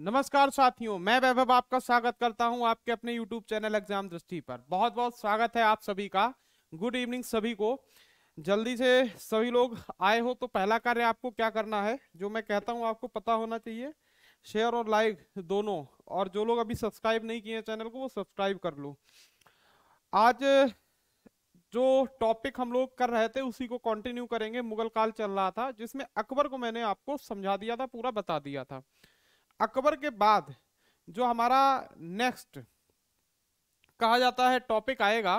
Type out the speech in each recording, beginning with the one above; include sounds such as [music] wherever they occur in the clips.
नमस्कार साथियों मैं वैभव आपका स्वागत करता हूं आपके अपने YouTube चैनल एग्जाम दृष्टि पर बहुत बहुत स्वागत है आप सभी का गुड इवनिंग सभी को जल्दी से सभी लोग आए हो तो पहला कार्य आपको क्या करना है जो मैं कहता हूं आपको पता होना चाहिए शेयर और लाइक दोनों और जो लोग अभी सब्सक्राइब नहीं किए चैनल को वो सब्सक्राइब कर लो आज जो टॉपिक हम लोग कर रहे थे उसी को कंटिन्यू करेंगे मुगल काल चल रहा था जिसमें अकबर को मैंने आपको समझा दिया था पूरा बता दिया था अकबर के बाद जो हमारा नेक्स्ट कहा जाता है टॉपिक आएगा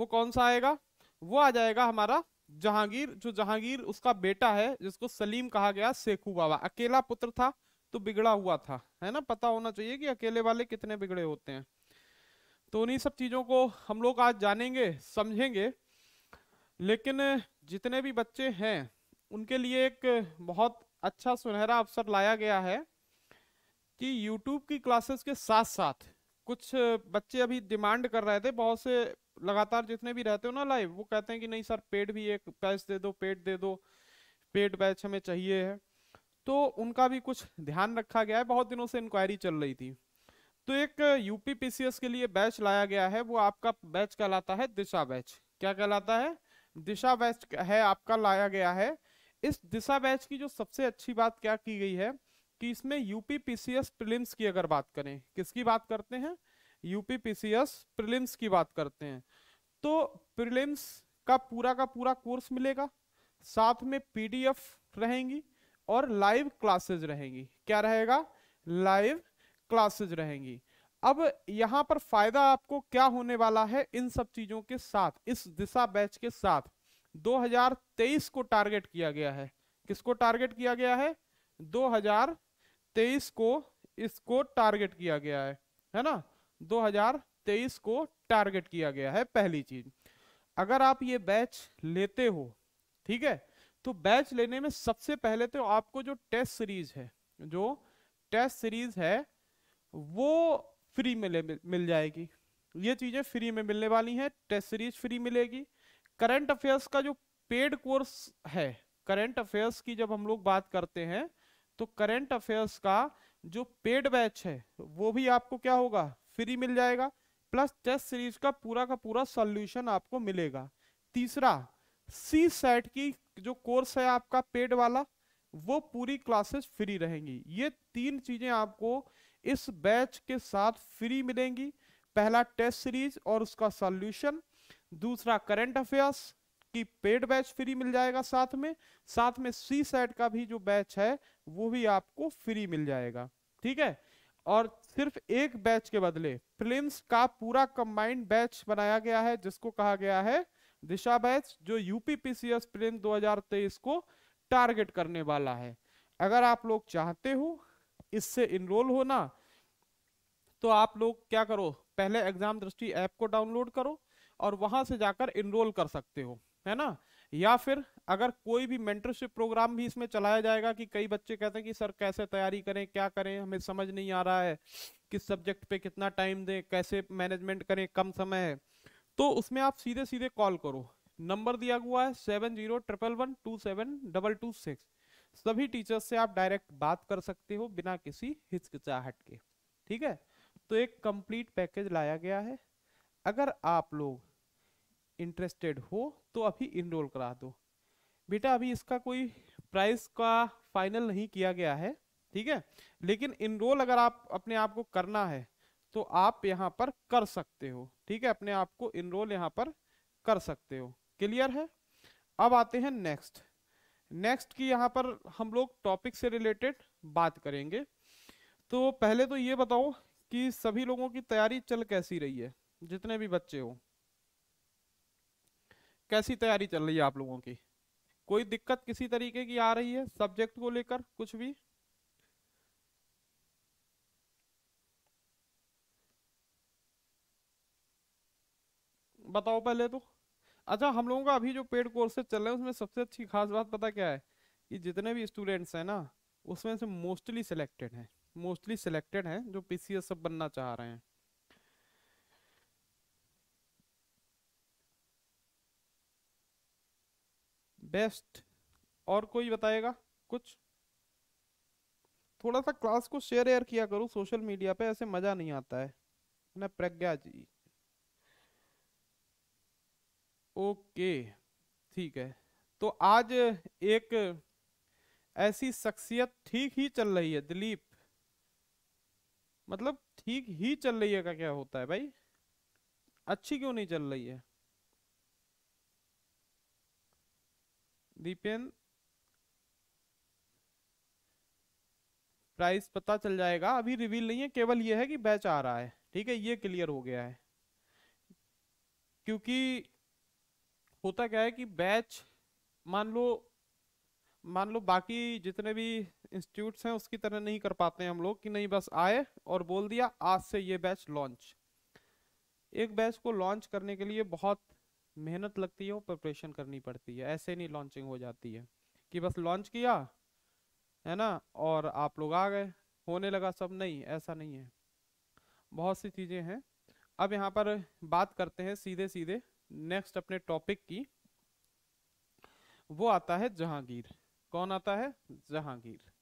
वो कौन सा आएगा वो आ जाएगा हमारा जहांगीर जो जहांगीर उसका बेटा है जिसको सलीम कहा गया सेखू बाबा अकेला पुत्र था तो बिगड़ा हुआ था है ना पता होना चाहिए कि अकेले वाले कितने बिगड़े होते हैं तो उन्हीं सब चीज़ों को हम लोग आज जानेंगे समझेंगे लेकिन जितने भी बच्चे हैं उनके लिए एक बहुत अच्छा सुनहरा अवसर लाया गया है कि YouTube की क्लासेस के साथ साथ कुछ बच्चे अभी डिमांड कर रहे थे बहुत से लगातार जितने भी रहते हो ना लाइव वो कहते हैं कि नहीं सर पेड भी एक बैच दे दो पेड दे दो पेड बैच हमें चाहिए है तो उनका भी कुछ ध्यान रखा गया है बहुत दिनों से इंक्वायरी चल रही थी तो एक यूपी पीसीएस के लिए बैच लाया गया है वो आपका बैच कहलाता है दिशा बैच क्या कहलाता है दिशा बैच है आपका लाया गया है इस दिशा बैच की जो सबसे अच्छी बात क्या की गई है कि इसमें यूपी पीसीएस प्रिलिम्स की अगर बात करें किसकी बात करते हैं यूपी पीसीएस प्रिलिम्स की बात करते हैं तो प्रिलिम्स का पूरा का पूरा कोर्स मिलेगा साथ में पीडीएफ रहेंगी और लाइव क्लासेज रहेंगी क्या रहेगा लाइव क्लासेज रहेंगी अब यहाँ पर फायदा आपको क्या होने वाला है इन सब चीजों के साथ इस दिशा बैच के साथ 2023 को टारगेट किया गया है किसको टारगेट किया गया है तेईस को इसको टारगेट किया गया है है ना 2023 को टारगेट किया गया है पहली चीज अगर आप ये बैच लेते हो ठीक है तो बैच लेने में सबसे पहले तो आपको जो टेस्ट सीरीज है जो टेस्ट सीरीज है वो फ्री में मिल जाएगी ये चीजें फ्री में मिलने वाली हैं टेस्ट सीरीज फ्री मिलेगी करंट अफेयर्स का जो पेड कोर्स है करंट अफेयर्स की जब हम लोग बात करते हैं तो करेंट अफेयर्स का जो पेड बैच है वो भी आपको क्या होगा फ्री मिल जाएगा प्लस टेस्ट सीरीज का पूरा का पूरा सॉल्यूशन आपको मिलेगा तीसरा सी सेट की जो कोर्स है आपका पेड वाला वो पूरी क्लासेस फ्री रहेंगी ये तीन चीजें आपको इस बैच के साथ फ्री मिलेंगी पहला टेस्ट सीरीज और उसका सॉल्यूशन दूसरा करंट अफेयर्स की पेड बैच फ्री मिल जाएगा साथ में साथ में सी सेट का भी जो बैच है वो भी आपको फ्री मिल जाएगा ठीक है और सिर्फ एक बैच के बदले प्रिलिम्स का पूरा कंबाइंड बैच बनाया गया है जिसको कहा गया है दिशा बैच जो यूपीपीसीएस प्रिलिम 2023 को टारगेट करने वाला है अगर आप लोग चाहते हो इससे इनरोल होना तो आप लोग क्या करो पहले एग्जाम दृष्टि ऐप को डाउनलोड करो और वहां से जाकर इनरोल कर सकते हो है ना या फिर अगर कोई भी मेंटरशिप प्रोग्राम भी इसमें चलाया जाएगा कि कई बच्चे कहते हैं कि सर कैसे तैयारी करें क्या करें हमें समझ नहीं आ रहा है किस सब्जेक्ट पे कितना टाइम दें कैसे मैनेजमेंट करें कम समय है तो उसमें आप सीधे सीधे कॉल करो नंबर दिया हुआ है seven zero triple one two seven double two six सभी टीचर्स से आप डायरेक्ट बात कर सकते हो बिना किसी हिचकिचाहट के ठीक है तो एक कंप्लीट पैकेज लाया गया है अगर आप लोग इंटरेस्टेड हो तो अभी इनरोल करा दो बेटा अभी इसका कोई प्राइस का फाइनल नहीं किया गया है ठीक है लेकिन इनरोल अगर आप अपने आप को करना है तो आप यहाँ पर कर सकते हो ठीक है अपने आप को इनरोल यहाँ पर कर सकते हो क्लियर है अब आते हैं नेक्स्ट नेक्स्ट की यहाँ पर हम लोग टॉपिक से रिलेटेड बात करेंगे तो पहले तो ये बताओ कि सभी लोगों की तैयारी चल कैसी रही है जितने भी बच्चे हो कैसी तैयारी चल रही है आप लोगों की कोई दिक्कत किसी तरीके की आ रही है सब्जेक्ट को लेकर कुछ भी बताओ पहले तो अच्छा हम लोगों का अभी जो पेड कोर्सेज चल रहे हैं उसमें सबसे अच्छी खास बात पता क्या है कि जितने भी स्टूडेंट्स हैं ना उसमें से मोस्टली सिलेक्टेड हैं मोस्टली सिलेक्टेड हैं जो पीसीएस सब बनना चाह रहे हैं बेस्ट और कोई बताएगा कुछ थोड़ा सा क्लास को शेयर एयर किया करो सोशल मीडिया पे ऐसे मजा नहीं आता है ना प्रज्ञा जी ओके ठीक है तो आज एक ऐसी शख्सियत ठीक ही चल रही है दिलीप मतलब ठीक ही चल रही है का क्या होता है भाई अच्छी क्यों नहीं चल रही है दीपेन प्राइस पता चल जाएगा अभी रिवील नहीं है केवल ये है कि बैच आ रहा है ठीक है ये क्लियर हो गया है क्योंकि होता क्या है कि बैच मान लो मान लो बाकी जितने भी इंस्टीट्यूट्स हैं उसकी तरह नहीं कर पाते हैं हम लोग कि नहीं बस आए और बोल दिया आज से ये बैच लॉन्च एक बैच को लॉन्च करने के लिए बहुत मेहनत लगती है और प्रिपरेशन करनी पड़ती है ऐसे नहीं लॉन्चिंग हो जाती है कि बस लॉन्च किया है ना और आप लोग आ गए होने लगा सब नहीं ऐसा नहीं है बहुत सी चीज़ें हैं अब यहाँ पर बात करते हैं सीधे सीधे नेक्स्ट अपने टॉपिक की वो आता है जहांगीर कौन आता है जहांगीर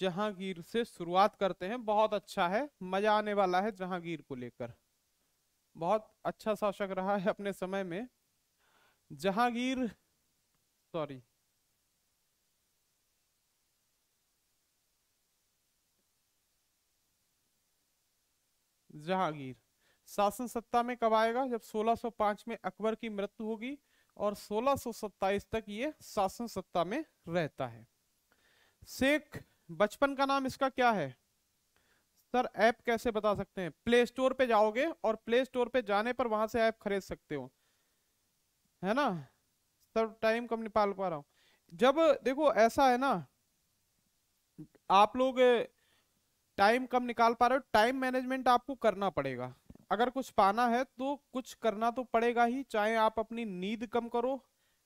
जहांगीर से शुरुआत करते हैं बहुत अच्छा है मजा आने वाला है जहांगीर को लेकर बहुत अच्छा शासक रहा है अपने समय में जहांगीर सॉरी जहांगीर शासन सत्ता में कब आएगा जब 1605 में अकबर की मृत्यु होगी और 1627 तक ये शासन सत्ता में रहता है शेख बचपन का नाम इसका क्या है सर ऐप कैसे बता सकते हैं प्ले स्टोर पे जाओगे और प्ले स्टोर पे जाने पर वहां से ऐप खरीद सकते हो है ना सर टाइम कम निकाल पा रहा हूँ जब देखो ऐसा है ना आप लोग टाइम कम निकाल पा रहे हो टाइम मैनेजमेंट आपको करना पड़ेगा अगर कुछ पाना है तो कुछ करना तो पड़ेगा ही चाहे आप अपनी नींद कम करो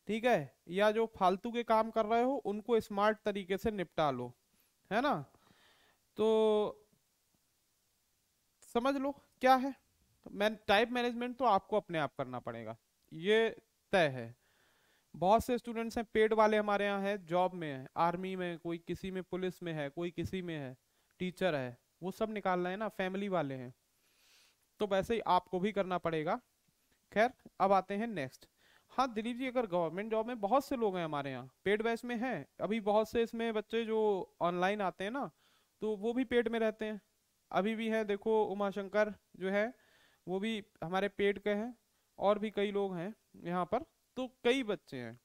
ठीक है या जो फालतू के काम कर रहे हो उनको स्मार्ट तरीके से निपटा लो है ना तो समझ लो क्या है मैं टाइप मैनेजमेंट तो आपको अपने आप करना पड़ेगा ये तय है बहुत से स्टूडेंट्स हैं पेड वाले हमारे यहाँ हैं जॉब में है आर्मी में कोई किसी में पुलिस में है कोई किसी में है टीचर है वो सब निकालना है ना फैमिली वाले हैं तो वैसे ही आपको भी करना पड़ेगा खैर अब आते हैं नेक्स्ट हाँ दिलीप जी अगर गवर्नमेंट जॉब में बहुत से लोग हैं हमारे यहाँ पेड बैच में है अभी बहुत से इसमें बच्चे जो ऑनलाइन आते हैं ना तो वो भी पेड में रहते हैं अभी भी है देखो उमाशंकर जो है वो भी हमारे पेड के हैं और भी कई लोग हैं यहाँ पर तो कई बच्चे हैं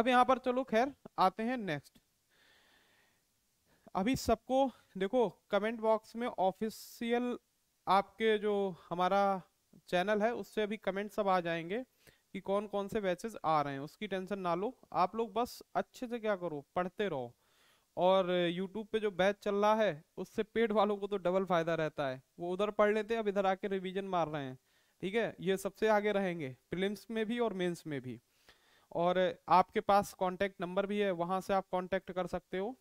अब यहाँ पर चलो खैर आते हैं नेक्स्ट अभी सबको देखो कमेंट बॉक्स में ऑफिशियल आपके जो हमारा चैनल है उससे अभी कमेंट सब आ जाएंगे कि कौन कौन से बैचेस आ रहे हैं उसकी टेंशन ना लो आप लोग बस अच्छे से क्या करो पढ़ते रहो और यूट्यूब पे जो बैच चल रहा है उससे पेड वालों को तो डबल फायदा रहता है वो उधर पढ़ लेते हैं अब इधर आके रिवीजन मार रहे हैं ठीक है ये सबसे आगे रहेंगे प्रिलिम्स में भी और मेंस में भी और आपके पास कांटेक्ट नंबर भी है वहां से आप कांटेक्ट कर सकते हो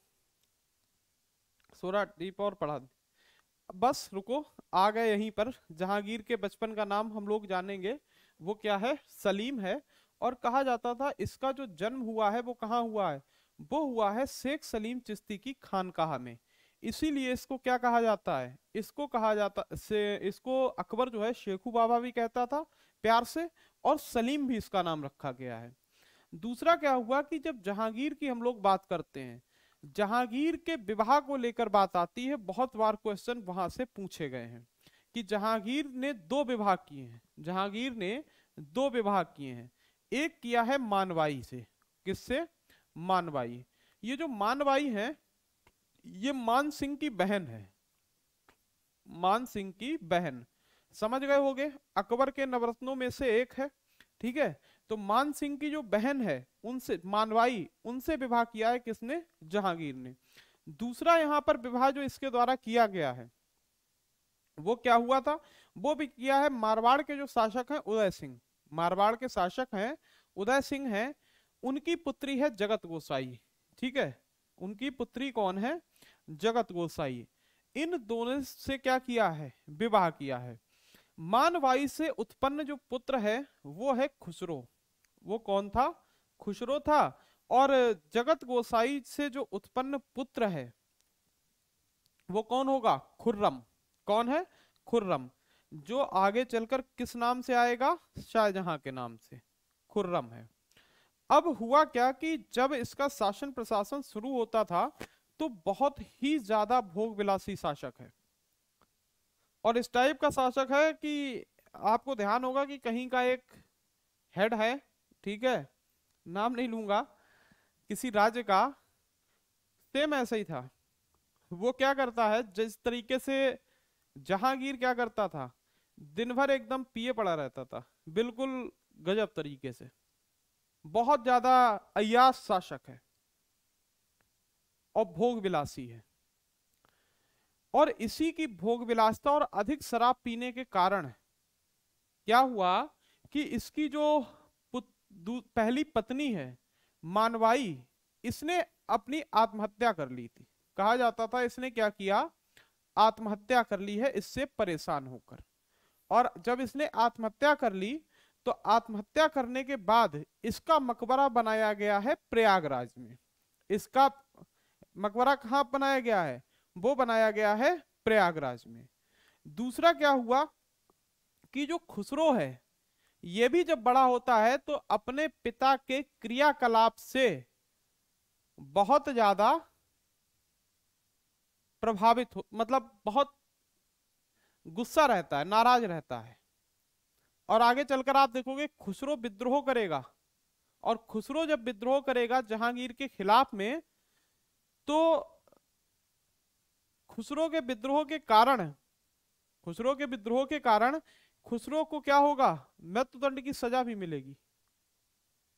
सोरा डीप और पढ़ा बस रुको आ गए यहीं पर जहांगीर के बचपन का नाम हम लोग जानेंगे वो क्या है सलीम है और कहा जाता था इसका जो जन्म हुआ है वो कहाँ हुआ है वो हुआ है शेख सलीम चिश्ती की खानकहा में इसीलिए इसको क्या कहा जाता है इसको कहा जाता से इसको अकबर जो है शेखू बाबा भी कहता था प्यार से और सलीम भी इसका नाम रखा गया है दूसरा क्या हुआ कि जब जहांगीर की हम लोग बात करते हैं जहांगीर के विवाह को लेकर बात आती है बहुत बार क्वेश्चन वहां से पूछे गए हैं कि जहांगीर ने दो विवाह किए हैं जहांगीर ने दो विवाह किए हैं एक किया है मानवाई से किससे मानवाई ये जो मानवाई है ये मान सिंह की बहन है मान सिंह की बहन समझ गए होगे अकबर के नवरत्नों में से एक है ठीक है तो मान सिंह की जो बहन है उनसे मानवाई उनसे विवाह किया है किसने जहांगीर ने दूसरा यहाँ पर विवाह जो इसके द्वारा किया गया है वो क्या हुआ था वो भी किया है मारवाड़ के जो शासक हैं उदय सिंह मारवाड़ के शासक हैं उदय सिंह हैं उनकी पुत्री है जगत गोसाई ठीक है उनकी पुत्री कौन है जगत गोसाई इन दोनों से क्या किया है विवाह किया है मानवाई से उत्पन्न जो पुत्र है वो है खुसरो वो कौन था खुशरो था और जगत गोसाई से जो उत्पन्न पुत्र है वो कौन होगा खुर्रम कौन है खुर्रम जो आगे चलकर किस नाम से आएगा शाहजहां के नाम से खुर्रम है अब हुआ क्या कि जब इसका शासन प्रशासन शुरू होता था तो बहुत ही ज्यादा भोग विलासी शासक है और इस टाइप का शासक है कि आपको ध्यान होगा कि कहीं का एक हेड है ठीक है नाम नहीं लूंगा किसी राज्य का सेम ऐसा ही था वो क्या करता है जिस तरीके से जहांगीर क्या करता था दिन भर एकदम पिए पड़ा रहता था बिल्कुल गजब तरीके से बहुत ज्यादा अयास शासक है और भोग विलासी है और इसी की भोग विलासता और अधिक शराब पीने के कारण क्या हुआ कि इसकी जो पहली पत्नी है मानवाई इसने अपनी आत्महत्या कर ली थी कहा जाता था इसने क्या किया आत्महत्या कर ली है इससे परेशान होकर और जब इसने आत्महत्या कर ली तो आत्महत्या करने के बाद इसका मकबरा बनाया गया है प्रयागराज में इसका मकबरा कहाँ बनाया गया है वो बनाया गया है प्रयागराज में दूसरा क्या हुआ कि जो खुसरो है ये भी जब बड़ा होता है तो अपने पिता के क्रियाकलाप से बहुत ज्यादा प्रभावित हो मतलब बहुत गुस्सा रहता है नाराज रहता है और आगे चलकर आप देखोगे खुसरो विद्रोह करेगा और खुसरो जब विद्रोह करेगा जहांगीर के खिलाफ में तो खुसरो के विद्रोह के कारण खुसरो के विद्रोह के कारण खुसरो को क्या होगा मृत्युदंड की सजा भी मिलेगी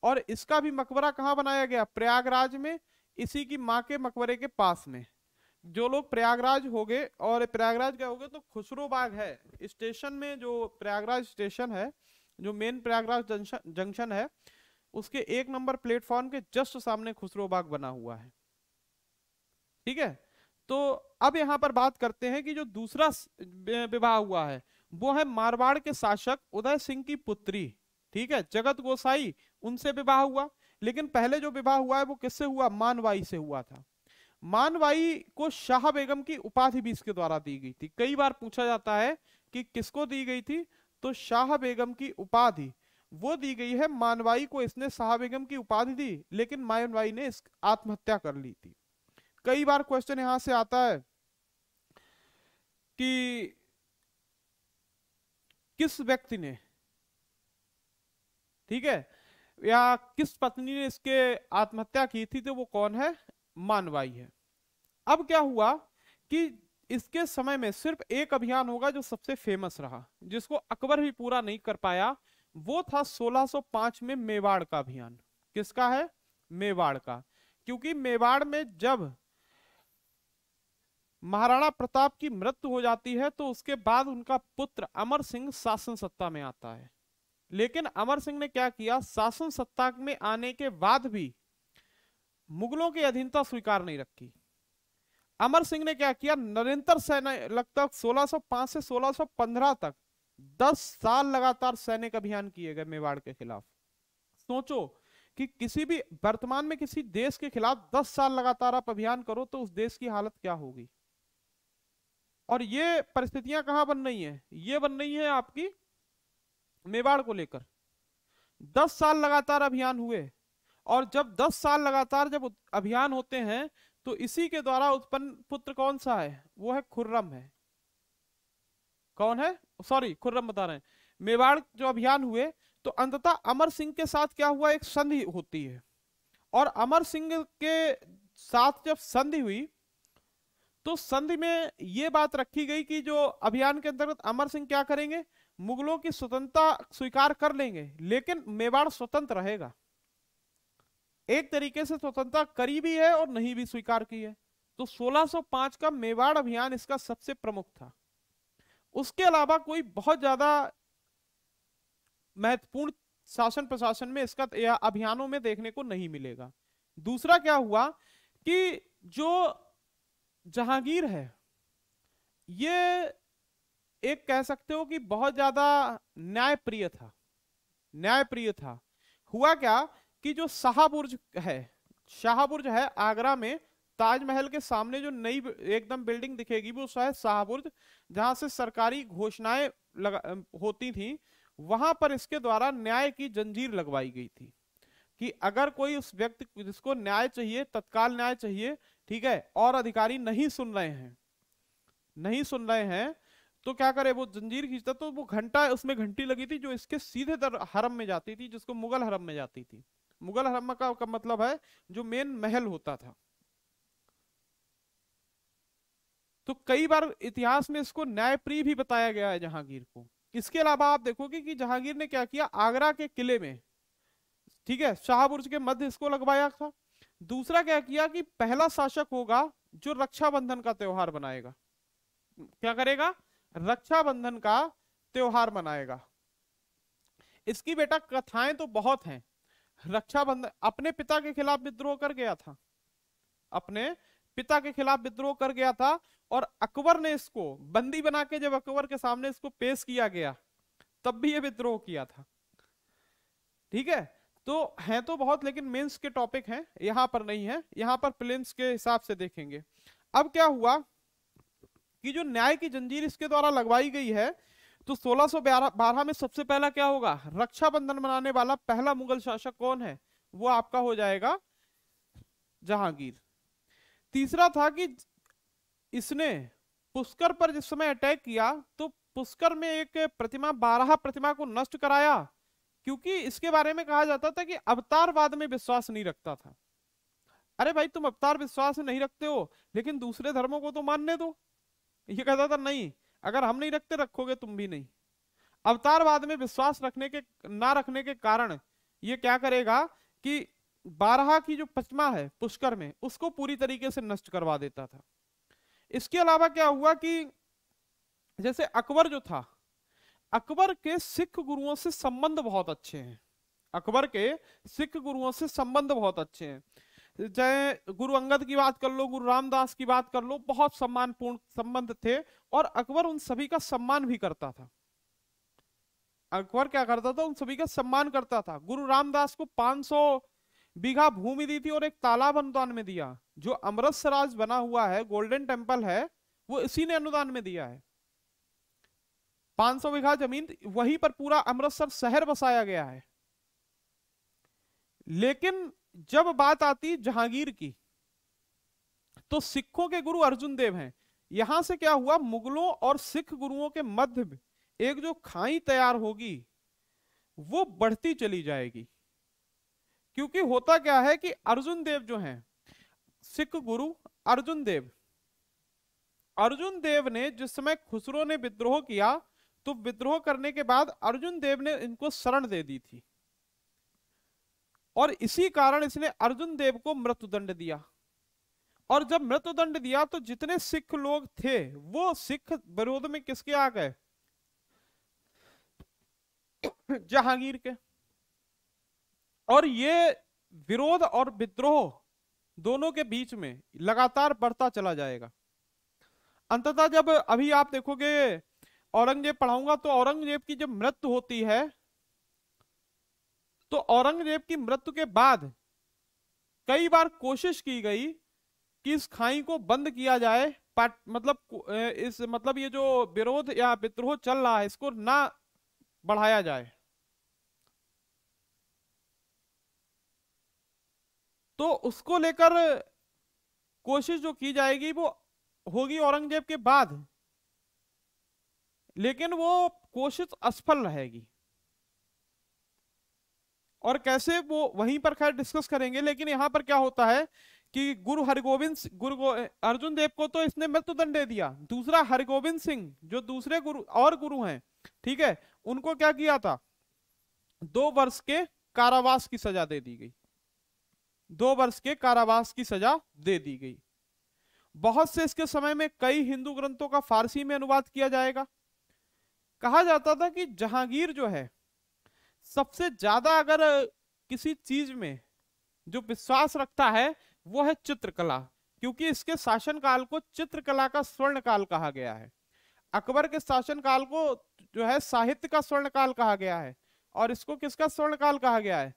और इसका भी मकबरा कहाँ बनाया गया प्रयागराज में इसी की माँ के मकबरे के पास में जो लोग प्रयागराज हो गए और प्रयागराज गए गए तो खुसरो बाग है स्टेशन में जो प्रयागराज स्टेशन है जो मेन प्रयागराज जंक्शन जंक्शन है उसके एक नंबर प्लेटफॉर्म के जस्ट सामने खुसरो बाग बना हुआ है ठीक है तो अब यहाँ पर बात करते हैं कि जो दूसरा विवाह हुआ है वो है मारवाड़ के शासक उदय सिंह की पुत्री ठीक है जगत गोसाई उनसे विवाह हुआ लेकिन पहले जो विवाह हुआ है वो किससे हुआ मानवाई से हुआ था मानवाई को शाह बेगम की उपाधि भी इसके द्वारा दी गई थी कई बार पूछा जाता है कि किसको दी गई थी तो शाह बेगम की उपाधि वो दी गई है मानवाई को इसने शाह बेगम की उपाधि दी लेकिन मानवाई ने इस आत्महत्या कर ली थी कई बार क्वेश्चन यहां से आता है कि किस व्यक्ति ने ठीक है या किस पत्नी ने इसके आत्महत्या की थी तो वो कौन है मानवाई है अब क्या हुआ कि इसके समय में सिर्फ एक अभियान होगा जो सबसे फेमस रहा जिसको अकबर भी पूरा नहीं कर पाया वो था 1605 में मेवाड़ का अभियान किसका है मेवाड़ का क्योंकि मेवाड़ में जब महाराणा प्रताप की मृत्यु हो जाती है तो उसके बाद उनका पुत्र अमर सिंह शासन सत्ता में आता है लेकिन अमर सिंह ने क्या किया शासन सत्ता में आने के बाद भी मुगलों की अधीनता स्वीकार नहीं रखी अमर सिंह ने क्या किया नरेंद्र सेना लगभग 1605 से 1615 तक 10 साल लगातार सैनिक अभियान किए गए मेवाड़ के खिलाफ सोचो कि किसी भी वर्तमान में किसी देश के खिलाफ 10 साल लगातार आप अभियान करो तो उस देश की हालत क्या होगी और ये परिस्थितियां कहां बन रही हैं ये बन रही हैं आपकी मेवाड़ को लेकर दस साल लगातार अभियान हुए और जब दस साल लगातार जब अभियान होते हैं तो इसी के द्वारा उत्पन्न पुत्र कौन सा है वो है खुर्रम है कौन है सॉरी खुर्रम बता रहे हैं मेवाड़ जो अभियान हुए तो अंततः अमर सिंह के साथ क्या हुआ एक संधि होती है और अमर सिंह के साथ जब संधि हुई तो संधि में ये बात रखी गई कि जो अभियान के अंतर्गत अमर सिंह क्या करेंगे मुगलों की स्वतंत्रता स्वीकार कर लेंगे लेकिन मेवाड़ स्वतंत्र रहेगा एक तरीके से स्वतंत्रता करी भी है और नहीं भी स्वीकार की है तो 1605 का मेवाड़ अभियान इसका सबसे प्रमुख था उसके अलावा कोई बहुत ज्यादा महत्वपूर्ण शासन प्रशासन में इसका अभियानों में देखने को नहीं मिलेगा दूसरा क्या हुआ कि जो जहांगीर है ये एक कह सकते हो कि बहुत ज्यादा न्यायप्रिय था न्यायप्रिय था हुआ क्या कि जो शाहबुर्ज है शाहबुर्ज है आगरा में ताजमहल के सामने जो नई एकदम बिल्डिंग दिखेगी वो शायद शाहबुर्ज जहां से सरकारी घोषणाएं लगा होती थी वहां पर इसके द्वारा न्याय की जंजीर लगवाई गई थी कि अगर कोई उस व्यक्ति जिसको न्याय चाहिए तत्काल न्याय चाहिए ठीक है और अधिकारी नहीं सुन रहे हैं नहीं सुन रहे हैं तो क्या करे वो जंजीर खींचता तो वो घंटा उसमें घंटी लगी थी जो इसके सीधे हरम में जाती थी जिसको मुगल हरम में जाती थी मुगल हरम का, का मतलब है जो मेन महल होता था तो कई बार इतिहास में इसको न्यायप्रिय भी बताया गया है जहांगीर को इसके अलावा आप देखोगे कि जहांगीर ने क्या किया आगरा के किले में ठीक है शाहबुर्ज के मध्य इसको लगवाया था दूसरा क्या किया कि पहला शासक होगा जो रक्षाबंधन का त्योहार बनाएगा क्या करेगा रक्षाबंधन का त्योहार मनाएगा इसकी बेटा कथाएं तो बहुत हैं रक्षाबंधन अपने पिता के खिलाफ विद्रोह कर गया था अपने पिता के खिलाफ विद्रोह कर गया था और अकबर ने इसको बंदी बना के जब अकबर के सामने इसको पेश किया गया तब भी ये विद्रोह किया था ठीक है तो हैं तो बहुत लेकिन मेंस के टॉपिक हैं यहाँ पर नहीं है यहाँ पर प्लेन्स के हिसाब से देखेंगे अब क्या हुआ कि जो न्याय की जंजीर इसके द्वारा लगवाई गई है तो सोलह में सबसे पहला क्या होगा रक्षाबंधन मनाने वाला पहला मुगल शासक कौन है वो आपका हो जाएगा जहांगीर तीसरा था कि इसने पुष्कर पर जिस समय अटैक किया तो पुष्कर में एक प्रतिमा बारह प्रतिमा को नष्ट कराया क्योंकि इसके बारे में कहा जाता था कि अवतारवाद में विश्वास नहीं रखता था अरे भाई तुम अवतार विश्वास नहीं रखते हो लेकिन दूसरे धर्मों को तो मानने दो ये कहता था नहीं अगर हम नहीं रखते रखोगे तुम भी नहीं अवतारवाद में विश्वास रखने के ना रखने के कारण ये क्या करेगा कि बारहा की जो पचमा है पुष्कर में उसको पूरी तरीके से नष्ट करवा देता था इसके अलावा क्या हुआ कि जैसे अकबर जो था अकबर के सिख गुरुओं से संबंध बहुत अच्छे हैं अकबर के सिख गुरुओं से संबंध बहुत अच्छे हैं चाहे गुरु अंगद की बात कर लो गुरु रामदास की बात कर लो बहुत सम्मानपूर्ण संबंध थे और अकबर उन सभी का सम्मान भी करता था अकबर क्या करता था उन सभी का सम्मान करता था गुरु रामदास को 500 बीघा भूमि दी थी और एक तालाब अनुदान में दिया जो अमृतसराज बना हुआ है गोल्डन टेम्पल है वो इसी ने अनुदान में दिया है 500 बीघा जमीन वहीं पर पूरा अमृतसर शहर बसाया गया है लेकिन जब बात आती जहांगीर की तो सिखों के गुरु अर्जुन देव हैं यहां से क्या हुआ मुगलों और सिख गुरुओं के मध्य एक जो खाई तैयार होगी वो बढ़ती चली जाएगी क्योंकि होता क्या है कि अर्जुन देव जो हैं सिख गुरु अर्जुन देव अर्जुन देव ने जिस समय खुसरो ने विद्रोह किया तो विद्रोह करने के बाद अर्जुन देव ने इनको शरण दे दी थी और इसी कारण इसने अर्जुन देव को मृत्युदंड दिया और जब मृत्युदंड दिया तो जितने सिख लोग थे वो सिख विरोध में किसके आ गए [coughs] जहांगीर के और ये विरोध और विद्रोह दोनों के बीच में लगातार बढ़ता चला जाएगा अंततः जब अभी आप देखोगे औरंगजेब पढ़ाऊंगा तो औरंगजेब की जब मृत्यु होती है तो औरंगजेब की मृत्यु के बाद कई बार कोशिश की गई कि इस खाई को बंद किया जाए पाट मतलब इस मतलब ये जो विरोध या विद्रोह चल रहा है इसको ना बढ़ाया जाए तो उसको लेकर कोशिश जो की जाएगी वो होगी औरंगजेब के बाद लेकिन वो कोशिश असफल रहेगी और कैसे वो वहीं पर खैर डिस्कस करेंगे लेकिन यहां पर क्या होता है कि गुरु हरगोविंद गुरु अर्जुन देव को तो इसने मृत्युदंड दिया दूसरा हरगोविंद सिंह जो दूसरे गुरु और गुरु हैं ठीक है उनको क्या किया था दो वर्ष के कारावास की सजा दे दी गई दो वर्ष के कारावास की सजा दे दी गई बहुत से इसके समय में कई हिंदू ग्रंथों का फारसी में अनुवाद किया जाएगा कहा जाता था कि जहांगीर जो है सबसे ज्यादा अगर किसी चीज में जो विश्वास रखता है वो है चित्रकला क्योंकि इसके शासनकाल को चित्रकला का स्वर्ण काल कहा गया है अकबर के शासनकाल को जो है साहित्य का स्वर्ण काल कहा गया है और इसको किसका स्वर्ण काल कहा गया है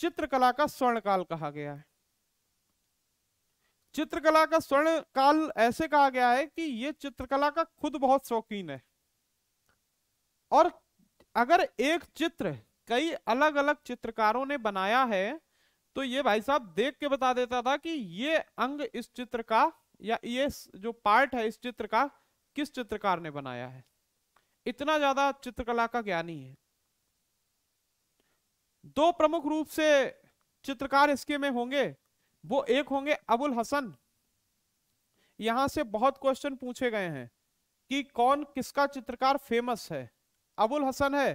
चित्रकला का स्वर्ण काल कहा गया है चित्रकला का स्वर्ण काल ऐसे कहा गया है कि ये चित्रकला का खुद बहुत शौकीन है और अगर एक चित्र कई अलग अलग चित्रकारों ने बनाया है तो ये भाई साहब देख के बता देता था कि ये अंग इस चित्र का या ये जो पार्ट है इस चित्र का किस चित्रकार ने बनाया है इतना ज्यादा चित्रकला का ज्ञानी है दो प्रमुख रूप से चित्रकार इसके में होंगे वो एक होंगे अबुल हसन यहां से बहुत क्वेश्चन पूछे गए हैं कि कौन किसका चित्रकार फेमस है अबुल हसन है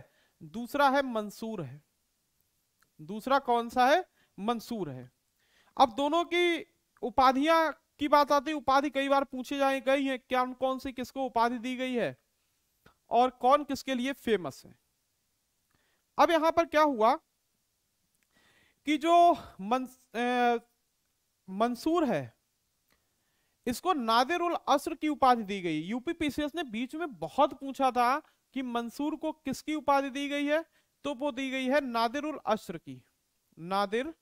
दूसरा है मंसूर है दूसरा कौन सा है मंसूर है अब दोनों की उपाधियां की बात आती है उपाधि कई बार पूछे जाए गई है क्या कौन सी किसको उपाधि दी गई है और कौन किसके लिए फेमस है अब यहां पर क्या हुआ कि जो ए, मंसूर है इसको नादिर उल असर की उपाधि दी गई यूपी पीसीएस ने बीच में बहुत पूछा था कि मंसूर को किसकी उपाधि दी गई है तो वो दी गई है नादिर उल अश्र की नादिर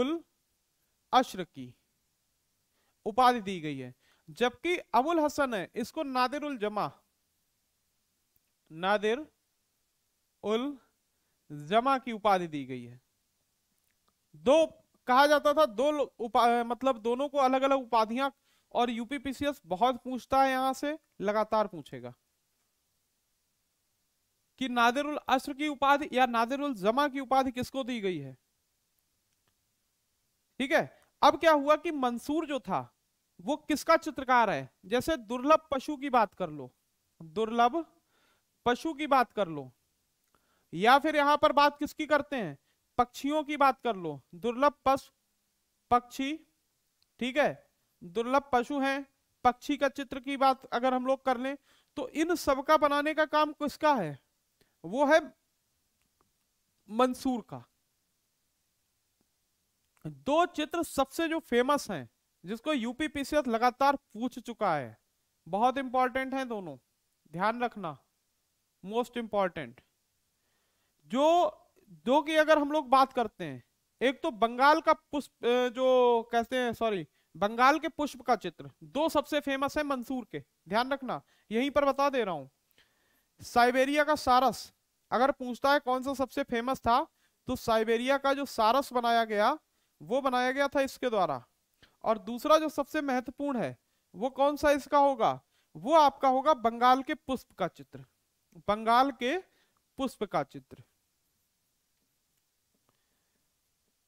उल अश्र की उपाधि दी गई है जबकि अबुल हसन है इसको नादिर उल जमा नादिर उल जमा की उपाधि दी गई है दो कहा जाता था दो मतलब दोनों को अलग अलग उपाधियां और यूपीपीसीएस बहुत पूछता है यहां से लगातार पूछेगा कि नादिरुल अस्र की उपाधि या नादिरुल जमा की उपाधि किसको दी गई है ठीक है अब क्या हुआ कि मंसूर जो था वो किसका चित्रकार है जैसे दुर्लभ पशु की बात कर लो दुर्लभ पशु की बात कर लो या फिर यहां पर बात किसकी करते हैं पक्षियों की बात कर लो दुर्लभ पशु पक्षी ठीक है दुर्लभ पशु हैं पक्षी का चित्र की बात अगर हम लोग कर लें तो इन सब का बनाने का काम किसका है वो है मंसूर का दो चित्र सबसे जो फेमस हैं जिसको यूपी पीसीएस लगातार पूछ चुका है बहुत इंपॉर्टेंट है दोनों ध्यान रखना मोस्ट इंपॉर्टेंट जो दो की अगर हम लोग बात करते हैं एक तो बंगाल का पुष्प जो कहते हैं सॉरी बंगाल के पुष्प का चित्र दो सबसे फेमस है मंसूर के ध्यान रखना यहीं पर बता दे रहा हूं साइबेरिया का सारस अगर पूछता है कौन सा सबसे फेमस था तो साइबेरिया का जो सारस बनाया गया वो बनाया गया था इसके द्वारा और दूसरा जो सबसे महत्वपूर्ण है वो कौन सा इसका होगा वो आपका होगा बंगाल के पुष्प का चित्र बंगाल के पुष्प का चित्र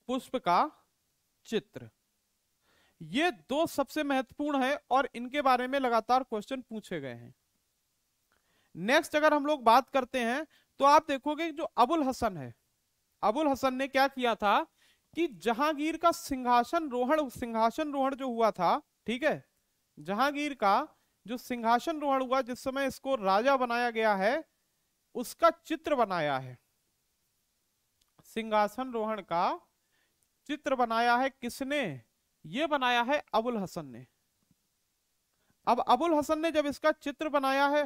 पुष्प का चित्र ये दो सबसे महत्वपूर्ण है और इनके बारे में लगातार क्वेश्चन पूछे गए हैं नेक्स्ट अगर हम लोग बात करते हैं तो आप देखोगे जो अबुल हसन है अबुल हसन ने क्या किया था कि जहांगीर का सिंहासन रोहण सिंहासन रोहण जो हुआ था ठीक है जहांगीर का जो सिंहासन रोहण हुआ जिस समय इसको राजा बनाया गया है उसका चित्र बनाया है सिंहासन रोहण का चित्र बनाया है किसने ये बनाया है अबुल हसन ने अब अबुल हसन ने जब इसका चित्र बनाया है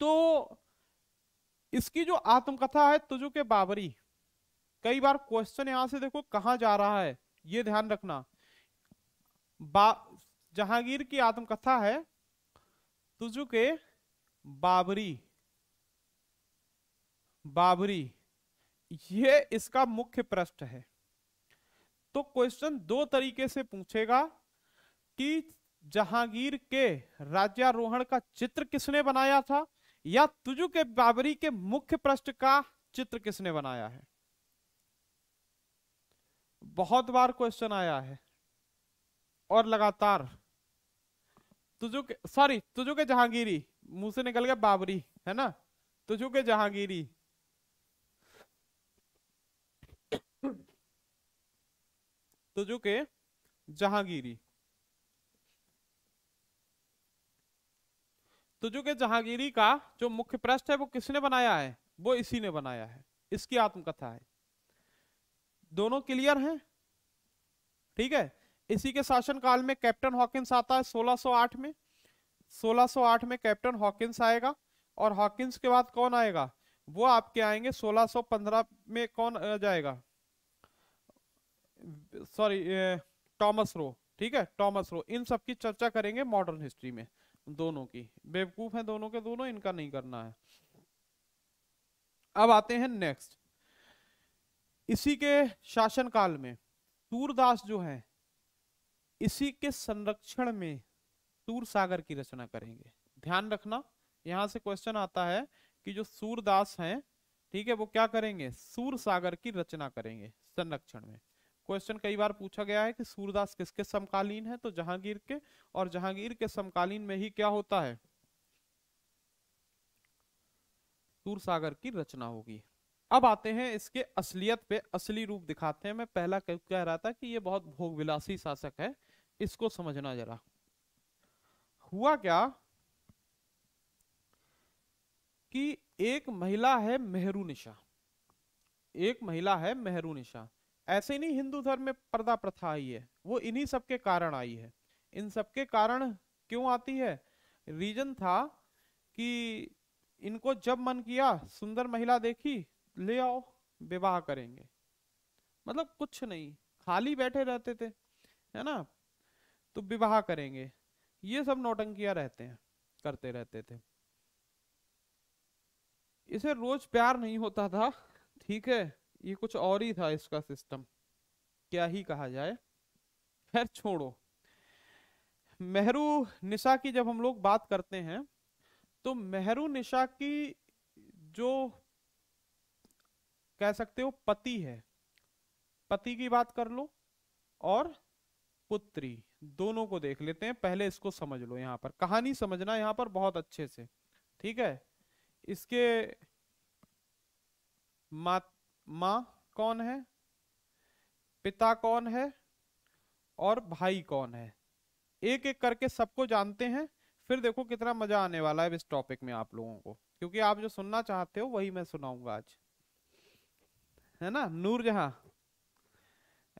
तो इसकी जो आत्मकथा है तुजु के बाबरी कई बार क्वेश्चन यहां से देखो कहा जा रहा है ये ध्यान रखना बा जहांगीर की आत्मकथा है तुजु के बाबरी बाबरी ये इसका मुख्य प्रश्न है तो क्वेश्चन दो तरीके से पूछेगा कि जहांगीर के राज्यारोहण का चित्र किसने बनाया था या तुजु के बाबरी के मुख्य पृष्ठ का चित्र किसने बनाया है बहुत बार क्वेश्चन आया है और लगातार तुजु के सॉरी तुजु के जहांगीरी मुंह से निकल गया बाबरी है ना तुजु के जहांगीरी तुजु के जहांगीरी तो जो कि जहांगीरी का जो मुख्य पृष्ठ है वो किसने बनाया है वो इसी ने बनाया है इसकी आत्मकथा है दोनों क्लियर हैं ठीक है इसी के शासनकाल में कैप्टन हॉकिंस आता है 1608 में 1608 में कैप्टन हॉकिंस आएगा और हॉकिंस के बाद कौन आएगा वो आपके आएंगे 1615 में कौन जाएगा सॉरी टॉमस रो ठीक है टॉमस रो इन सब की चर्चा करेंगे मॉडर्न हिस्ट्री में दोनों की बेवकूफ है दोनों के दोनों इनका नहीं करना है अब आते हैं नेक्स्ट इसी के शासनकाल में सूरदास जो है इसी के संरक्षण में सूर सागर की रचना करेंगे ध्यान रखना यहां से क्वेश्चन आता है कि जो सूरदास हैं ठीक है वो क्या करेंगे सूर सागर की रचना करेंगे संरक्षण में क्वेश्चन कई बार पूछा गया है कि सूरदास किसके समकालीन है तो जहांगीर के और जहांगीर के समकालीन में ही क्या होता है सूरसागर की रचना होगी अब आते हैं इसके असलियत पे असली रूप दिखाते हैं मैं पहला कह रहा था कि ये बहुत भोगविलासी शासक है इसको समझना जरा हुआ क्या कि एक महिला है मेहरू निशा एक महिला है मेहरू निशा ऐसे नहीं हिंदू धर्म में पर्दा प्रथा आई है वो इन्हीं सब के कारण आई है इन सब के कारण क्यों आती है रीजन था कि इनको जब मन किया सुंदर महिला देखी ले आओ विवाह करेंगे मतलब कुछ नहीं खाली बैठे रहते थे है ना तो विवाह करेंगे ये सब नौटंकिया रहते हैं करते रहते थे इसे रोज प्यार नहीं होता था ठीक है ये कुछ और ही था इसका सिस्टम क्या ही कहा जाए खैर छोड़ो मेहरू निशा की जब हम लोग बात करते हैं तो मेहरू निशा की जो कह सकते हो पति है पति की बात कर लो और पुत्री दोनों को देख लेते हैं पहले इसको समझ लो यहाँ पर कहानी समझना यहाँ पर बहुत अच्छे से ठीक है इसके मात माँ कौन है पिता कौन है और भाई कौन है एक एक करके सबको जानते हैं फिर देखो कितना मजा आने वाला है इस टॉपिक में आप लोगों को क्योंकि आप जो सुनना चाहते हो वही मैं सुनाऊंगा आज है ना नूर जहां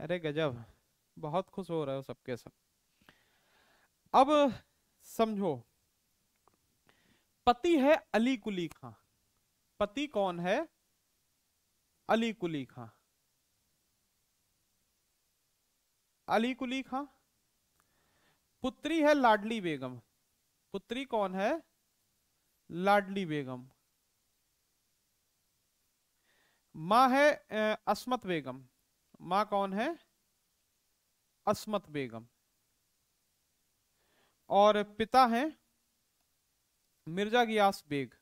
अरे गजब बहुत खुश हो रहे हो सबके सब अब समझो पति है अली कुली खां पति कौन है अली कुली खां अली कुली खां पुत्री है लाडली बेगम पुत्री कौन है लाडली बेगम मां है असमत बेगम मां कौन है असमत बेगम और पिता है मिर्जा गियास बेग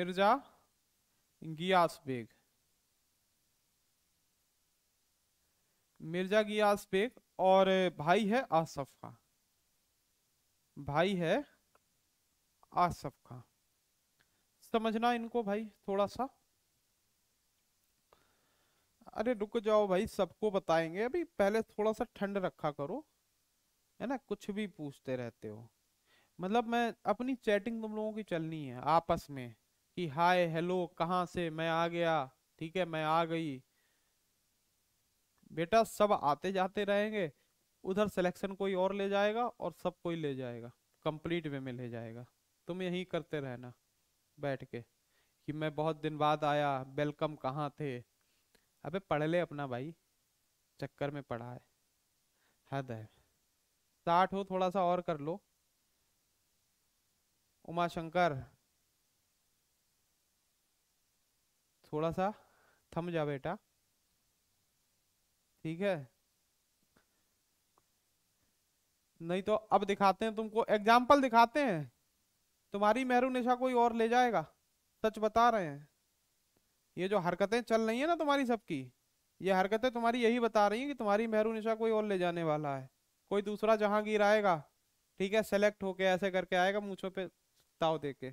मिर्जा गियास बेग मिर्जा गियास बेग और भाई है आसफ का भाई है आसफ का समझना इनको भाई थोड़ा सा अरे रुक जाओ भाई सबको बताएंगे अभी पहले थोड़ा सा ठंड रखा करो है ना कुछ भी पूछते रहते हो मतलब मैं अपनी चैटिंग तुम लोगों की चलनी है आपस में कि हाय हेलो कहाँ से मैं आ गया ठीक है मैं आ गई बेटा सब आते जाते रहेंगे उधर सिलेक्शन कोई और ले जाएगा और सब कोई ले जाएगा कंप्लीट वे में ले जाएगा तुम यही करते रहना बैठ के कि मैं बहुत दिन बाद आया वेलकम कहाँ थे अबे पढ़ ले अपना भाई चक्कर में पढ़ा है हद है साठ हो थोड़ा सा और कर लो उमाशंकर थोड़ा सा थम जा बेटा ठीक है नहीं तो अब दिखाते हैं तुमको एग्जाम्पल दिखाते हैं तुम्हारी मेहरू निशा कोई और ले जाएगा सच बता रहे हैं ये जो हरकतें चल रही है ना तुम्हारी सबकी ये हरकतें तुम्हारी यही बता रही हैं कि तुम्हारी मेहरू निशा कोई और ले जाने वाला है कोई दूसरा जहांगीर आएगा ठीक है सेलेक्ट होके ऐसे करके आएगा मुछो पे ताव दे के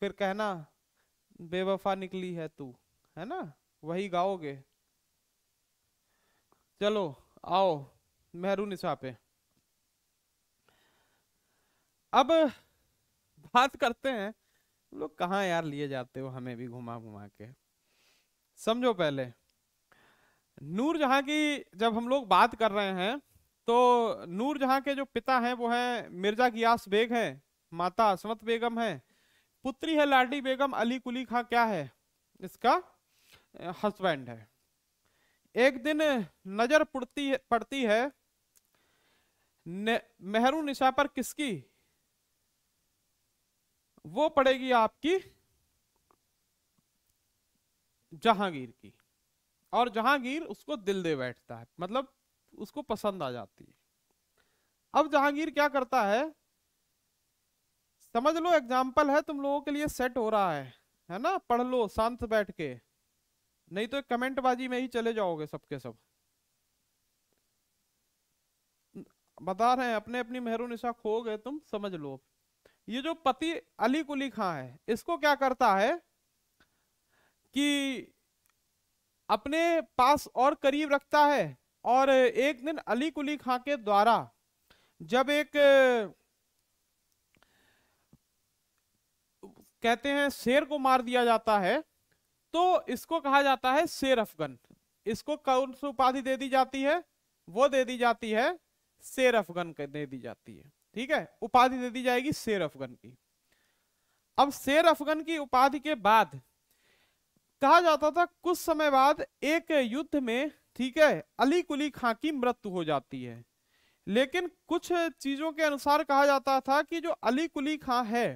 फिर कहना बेवफा निकली है तू है ना वही गाओगे चलो आओ मेहरू निशा पे अब बात करते हैं लोग कहाँ यार लिए जाते हो हमें भी घुमा घुमा के समझो पहले नूर जहाँ की जब हम लोग बात कर रहे हैं तो नूर जहाँ के जो पिता हैं वो हैं मिर्जा गियास बेग हैं माता असमत बेगम हैं पुत्री है लाडी बेगम अली कुली खा क्या है इसका हस्बैंड है एक दिन नजर पड़ती है पड़ती है मेहरू निशा पर किसकी वो पड़ेगी आपकी जहांगीर की और जहांगीर उसको दिल दे बैठता है मतलब उसको पसंद आ जाती है अब जहांगीर क्या करता है समझ लो एग्जाम्पल है तुम लोगों के लिए सेट हो रहा है है ना पढ़ लो शांत बैठ के नहीं तो कमेंटबाजी में ही चले जाओगे सबके सब बता रहे हैं अपने अपनी मेहरू निशा खो गए तुम समझ लो ये जो पति अली कुली खां है इसको क्या करता है कि अपने पास और करीब रखता है और एक दिन अली कुली खां के द्वारा जब एक कहते हैं शेर को मार दिया जाता है तो इसको कहा जाता है शेर अफगन इसको कौन सी उपाधि दे दी जाती है वो दे दी जाती है शेर अफगन दे दी जाती है ठीक है उपाधि दे दी जाएगी शेर अफगन की अब शेर अफगन की उपाधि के बाद कहा जाता था कुछ समय बाद एक युद्ध में ठीक है अली कुली खां की मृत्यु हो जाती है लेकिन कुछ चीजों के अनुसार कहा जाता था कि जो अली कुली खां है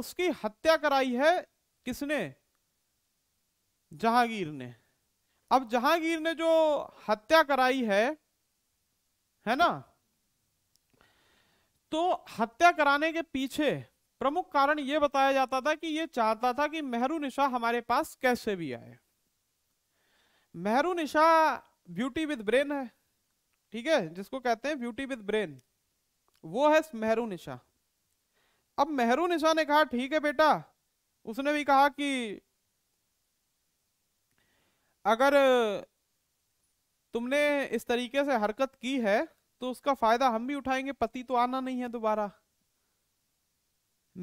उसकी हत्या कराई है किसने जहांगीर ने अब जहांगीर ने जो हत्या कराई है है ना तो हत्या कराने के पीछे प्रमुख कारण यह बताया जाता था कि यह चाहता था कि मेहरू निशा हमारे पास कैसे भी आए Mehrunnisa beauty with brain है ठीक है जिसको कहते हैं ब्यूटी विद ब्रेन वो है मेहरू निशा अब मेहरू निशा ने कहा ठीक है बेटा उसने भी कहा कि अगर तुमने इस तरीके से हरकत की है तो उसका फायदा हम भी उठाएंगे पति तो आना नहीं है दोबारा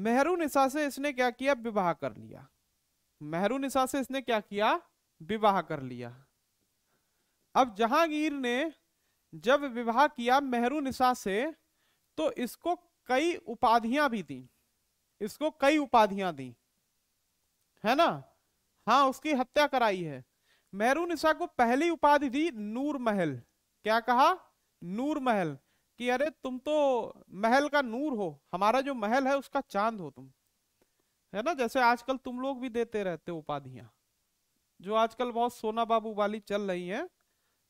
मेहरू निशा से इसने क्या किया विवाह कर लिया मेहरू निशा से इसने क्या किया विवाह कर लिया अब जहांगीर ने जब विवाह किया मेहरू निशा से तो इसको कई उपाधियां भी दी इसको कई उपाधियां दी है ना हाँ उसकी हत्या कराई है मेहरू निशा को पहली उपाधि दी नूर महल क्या कहा नूर महल कि अरे तुम तो महल का नूर हो हमारा जो महल है उसका चांद हो तुम है ना जैसे आजकल तुम लोग भी देते रहते हो उपाधियां जो आजकल बहुत सोना बाबू वाली चल रही है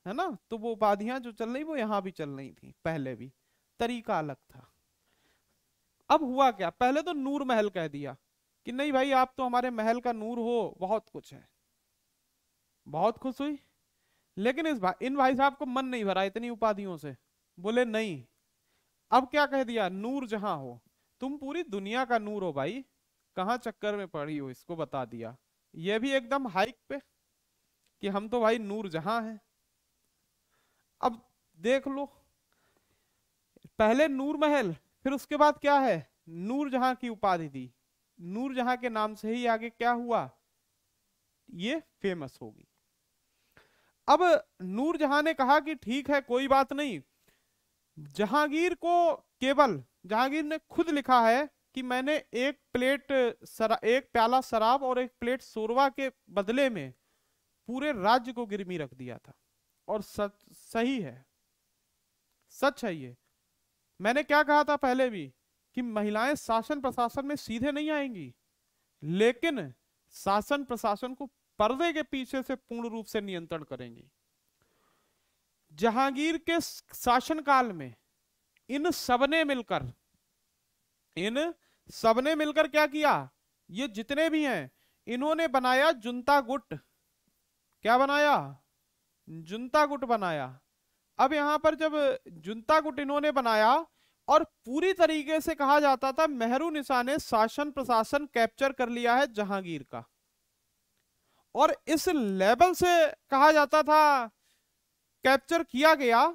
है ना तो वो उपाधियां जो चल रही वो यहाँ भी चल रही थी पहले भी तरीका अलग था अब हुआ क्या पहले तो नूर महल कह दिया कि नहीं भाई आप तो हमारे महल का नूर हो बहुत कुछ है बहुत खुश हुई लेकिन इस भाई इन भाई साहब को मन नहीं भरा इतनी उपाधियों से बोले नहीं अब क्या कह दिया नूर जहां हो तुम पूरी दुनिया का नूर हो भाई कहाँ चक्कर में पड़ी हो इसको बता दिया ये भी एकदम हाइक पे कि हम तो भाई नूर जहां हैं अब देख लो पहले नूर महल फिर उसके बाद क्या है नूर जहां की उपाधि दी नूर जहां के नाम से ही आगे क्या हुआ ये फेमस होगी अब नूर जहां ने कहा कि ठीक है कोई बात नहीं जहांगीर को केवल जहांगीर ने खुद लिखा है कि मैंने एक प्लेट सरा, एक प्याला शराब और एक प्लेट सोरवा के बदले में पूरे राज्य को गिरमी रख दिया था और सच सही है सच है ये मैंने क्या कहा था पहले भी कि महिलाएं शासन प्रशासन में सीधे नहीं आएंगी लेकिन शासन प्रशासन को पर्दे के पीछे से पूर्ण रूप से नियंत्रण करेंगी जहांगीर के शासनकाल में इन सबने मिलकर इन सबने मिलकर क्या किया ये जितने भी हैं इन्होंने बनाया जुनता गुट क्या बनाया जुनता गुट बनाया अब यहाँ पर जब जुनता गुट इन्होंने बनाया और पूरी तरीके से कहा जाता था मेहरू निशा ने शासन प्रशासन कैप्चर कर लिया है जहांगीर का और इस लेवल से कहा जाता था कैप्चर किया गया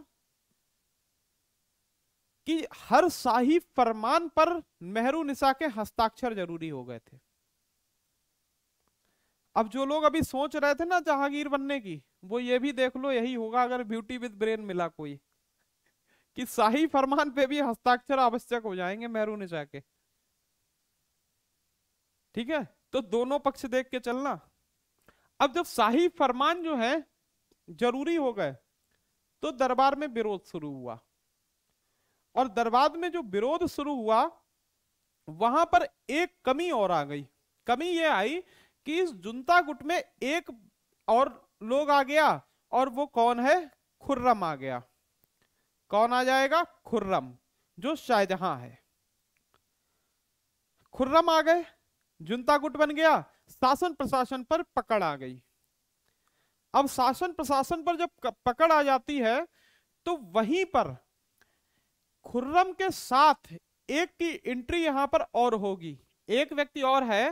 कि हर शाही फरमान पर मेहरू निशा के हस्ताक्षर जरूरी हो गए थे अब जो लोग अभी सोच रहे थे ना जहांगीर बनने की वो ये भी देख लो यही होगा अगर ब्यूटी विद ब्रेन मिला कोई कि शाही फरमान पे भी हस्ताक्षर आवश्यक हो जाएंगे मेहरू ने जाके ठीक है तो दोनों पक्ष देख के चलना अब जब शाही फरमान जो है जरूरी हो गए तो दरबार में विरोध शुरू हुआ और दरबार में जो विरोध शुरू हुआ वहां पर एक कमी और आ गई कमी ये आई कि इस जुनता गुट में एक और लोग आ गया और वो कौन है खुर्रम आ गया कौन आ जाएगा खुर्रम जो शाहजहां है खुर्रम आ गए जुनता गुट बन गया शासन प्रशासन पर पकड़ आ गई अब शासन प्रशासन पर जब पकड़ आ जाती है तो वहीं पर खुर्रम के साथ एक की एंट्री यहां पर और होगी एक व्यक्ति और है